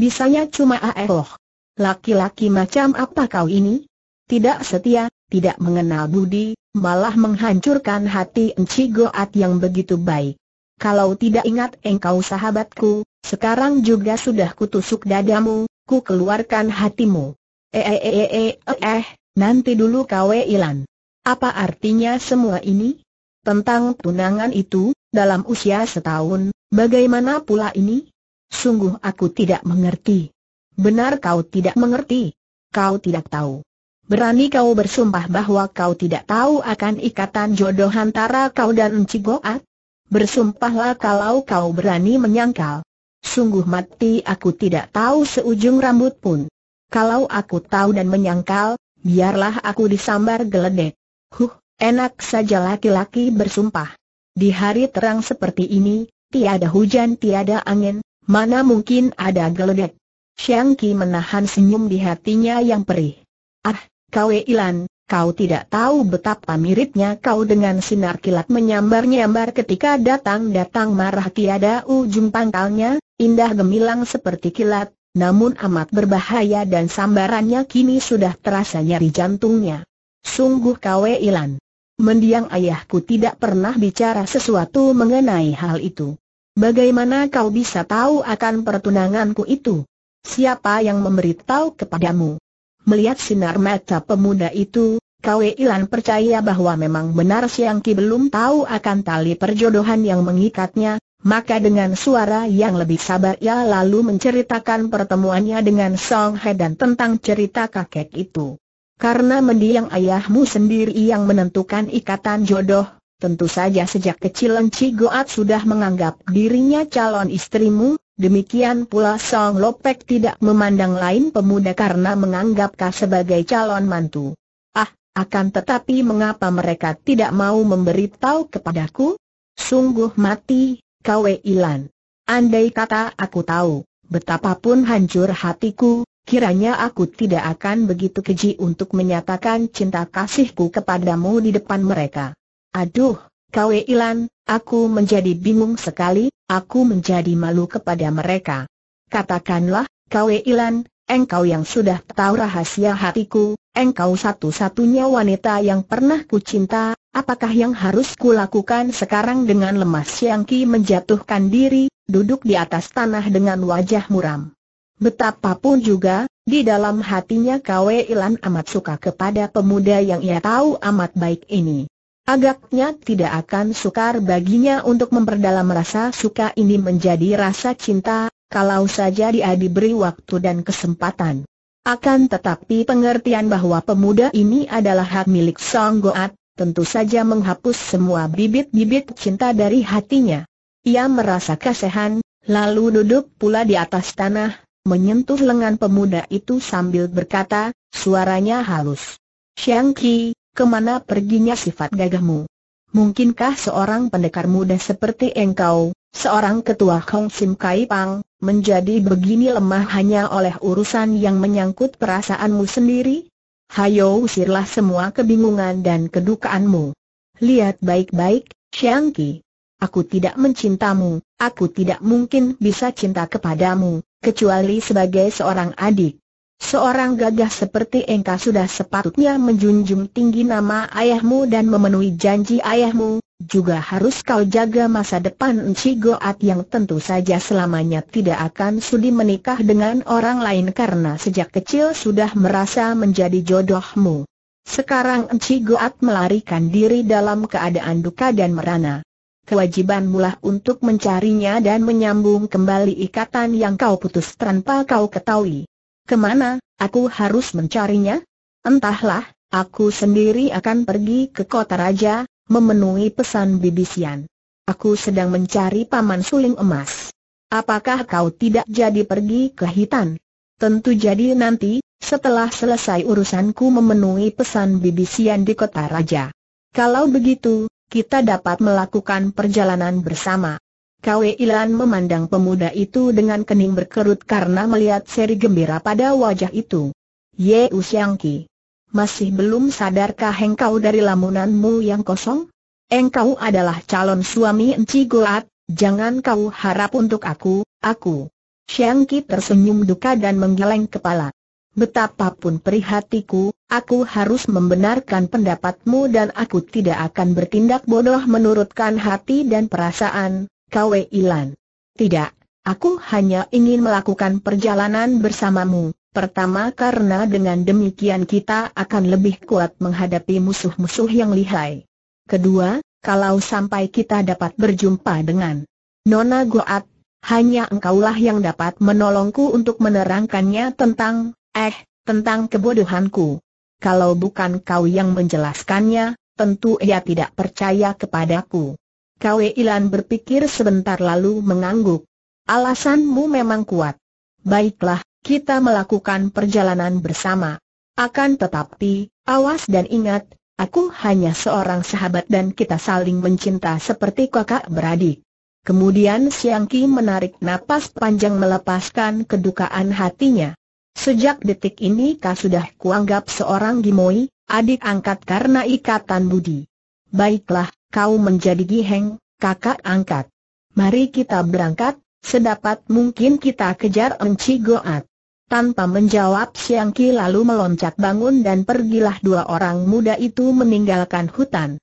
bisanya cuma aeroh. Ah, eh, Laki-laki macam apa kau ini? Tidak setia, tidak mengenal budi, malah menghancurkan hati Enci Goat yang begitu baik. Kalau tidak ingat engkau sahabatku, sekarang juga sudah kutusuk dadamu, ku keluarkan hatimu. Eh, eh eh eh eh eh eh, nanti dulu kau eh, ilan. Apa artinya semua ini? Tentang tunangan itu, dalam usia setahun, bagaimana pula ini? Sungguh aku tidak mengerti. Benar kau tidak mengerti. Kau tidak tahu. Berani kau bersumpah bahwa kau tidak tahu akan ikatan jodoh antara kau dan Enci Goat? Bersumpahlah kalau kau berani menyangkal. Sungguh mati aku tidak tahu seujung rambut pun. Kalau aku tahu dan menyangkal, biarlah aku disambar geledek. Huh, enak saja laki-laki bersumpah. Di hari terang seperti ini, tiada hujan tiada angin, mana mungkin ada geledek. Xiang Qi menahan senyum di hatinya yang perih. Ah, kau Ilan, kau tidak tahu betapa miripnya kau dengan sinar kilat menyambar-nyambar ketika datang-datang marah tiada ujung pangkalnya, indah gemilang seperti kilat, namun amat berbahaya dan sambarannya kini sudah terasa nyari jantungnya. Sungguh kau ilan. Mendiang ayahku tidak pernah bicara sesuatu mengenai hal itu. Bagaimana kau bisa tahu akan pertunanganku itu? Siapa yang memberitahu kepadamu? Melihat sinar mata pemuda itu, Kwe Ilan percaya bahwa memang benar Siang Ki belum tahu akan tali perjodohan yang mengikatnya, maka dengan suara yang lebih sabar ia lalu menceritakan pertemuannya dengan Song He dan tentang cerita kakek itu. Karena mendiang ayahmu sendiri yang menentukan ikatan jodoh, tentu saja sejak kecil Enci Goat sudah menganggap dirinya calon istrimu, demikian pula Song Lopek tidak memandang lain pemuda karena menganggapkah sebagai calon mantu. Ah, akan tetapi mengapa mereka tidak mau memberitahu kepadaku? Sungguh mati, Kwe Ilan. Andai kata aku tahu, betapapun hancur hatiku, Kiranya aku tidak akan begitu keji untuk menyatakan cinta kasihku kepadamu di depan mereka. Aduh, Kwe Ilan, aku menjadi bingung sekali, aku menjadi malu kepada mereka. Katakanlah, Kwe Ilan, engkau yang sudah tahu rahasia hatiku, engkau satu-satunya wanita yang pernah ku cinta. apakah yang harus ku lakukan sekarang dengan lemas Yang Ki menjatuhkan diri, duduk di atas tanah dengan wajah muram. Betapapun juga, di dalam hatinya Kwe Ilan amat suka kepada pemuda yang ia tahu amat baik ini. Agaknya tidak akan sukar baginya untuk memperdalam rasa suka ini menjadi rasa cinta, kalau saja dia diberi waktu dan kesempatan. Akan tetapi pengertian bahwa pemuda ini adalah hak milik Song Goat, tentu saja menghapus semua bibit-bibit cinta dari hatinya. Ia merasa kasihan, lalu duduk pula di atas tanah, menyentuh lengan pemuda itu sambil berkata, suaranya halus. Xiang Qi, kemana perginya sifat gagahmu? Mungkinkah seorang pendekar muda seperti engkau, seorang ketua Hong Sim Kai Pang, menjadi begini lemah hanya oleh urusan yang menyangkut perasaanmu sendiri? Hayo usirlah semua kebingungan dan kedukaanmu. Lihat baik-baik, Xiang Qi. Aku tidak mencintamu, aku tidak mungkin bisa cinta kepadamu, kecuali sebagai seorang adik. Seorang gagah seperti engkau sudah sepatutnya menjunjung tinggi nama ayahmu dan memenuhi janji ayahmu, juga harus kau jaga masa depan Enci Goat yang tentu saja selamanya tidak akan sudi menikah dengan orang lain karena sejak kecil sudah merasa menjadi jodohmu. Sekarang Enci Goat melarikan diri dalam keadaan duka dan merana. Kewajibanmulah untuk mencarinya dan menyambung kembali ikatan yang kau putus tanpa kau ketahui. Kemana, aku harus mencarinya? Entahlah, aku sendiri akan pergi ke kota raja, memenuhi pesan bibisian. Aku sedang mencari paman suling emas. Apakah kau tidak jadi pergi ke hitan? Tentu jadi nanti, setelah selesai urusanku memenuhi pesan bibisian di kota raja. Kalau begitu, kita dapat melakukan perjalanan bersama. Kwe Ilan memandang pemuda itu dengan kening berkerut karena melihat seri gembira pada wajah itu. Ye Usiangki, masih belum sadarkah engkau dari lamunanmu yang kosong? Engkau adalah calon suami Enci Goat, jangan kau harap untuk aku, aku. Xiangki tersenyum duka dan menggeleng kepala. Betapapun perihatiku, aku harus membenarkan pendapatmu dan aku tidak akan bertindak bodoh menurutkan hati dan perasaan, Kwe Ilan. Tidak, aku hanya ingin melakukan perjalanan bersamamu. Pertama karena dengan demikian kita akan lebih kuat menghadapi musuh-musuh yang lihai. Kedua, kalau sampai kita dapat berjumpa dengan Nona Goat, hanya engkaulah yang dapat menolongku untuk menerangkannya tentang Eh, tentang kebodohanku. Kalau bukan kau yang menjelaskannya, tentu ia tidak percaya kepadaku. Kau Ilan berpikir sebentar lalu mengangguk. Alasanmu memang kuat. Baiklah, kita melakukan perjalanan bersama. Akan tetapi, awas dan ingat, aku hanya seorang sahabat dan kita saling mencinta seperti kakak beradik. Kemudian Siang Ki menarik napas panjang melepaskan kedukaan hatinya. Sejak detik ini kau sudah kuanggap seorang gimoi, adik angkat karena ikatan budi. Baiklah, kau menjadi giheng, kakak angkat. Mari kita berangkat, sedapat mungkin kita kejar Enci Goat. Tanpa menjawab Siangki lalu meloncat bangun dan pergilah dua orang muda itu meninggalkan hutan.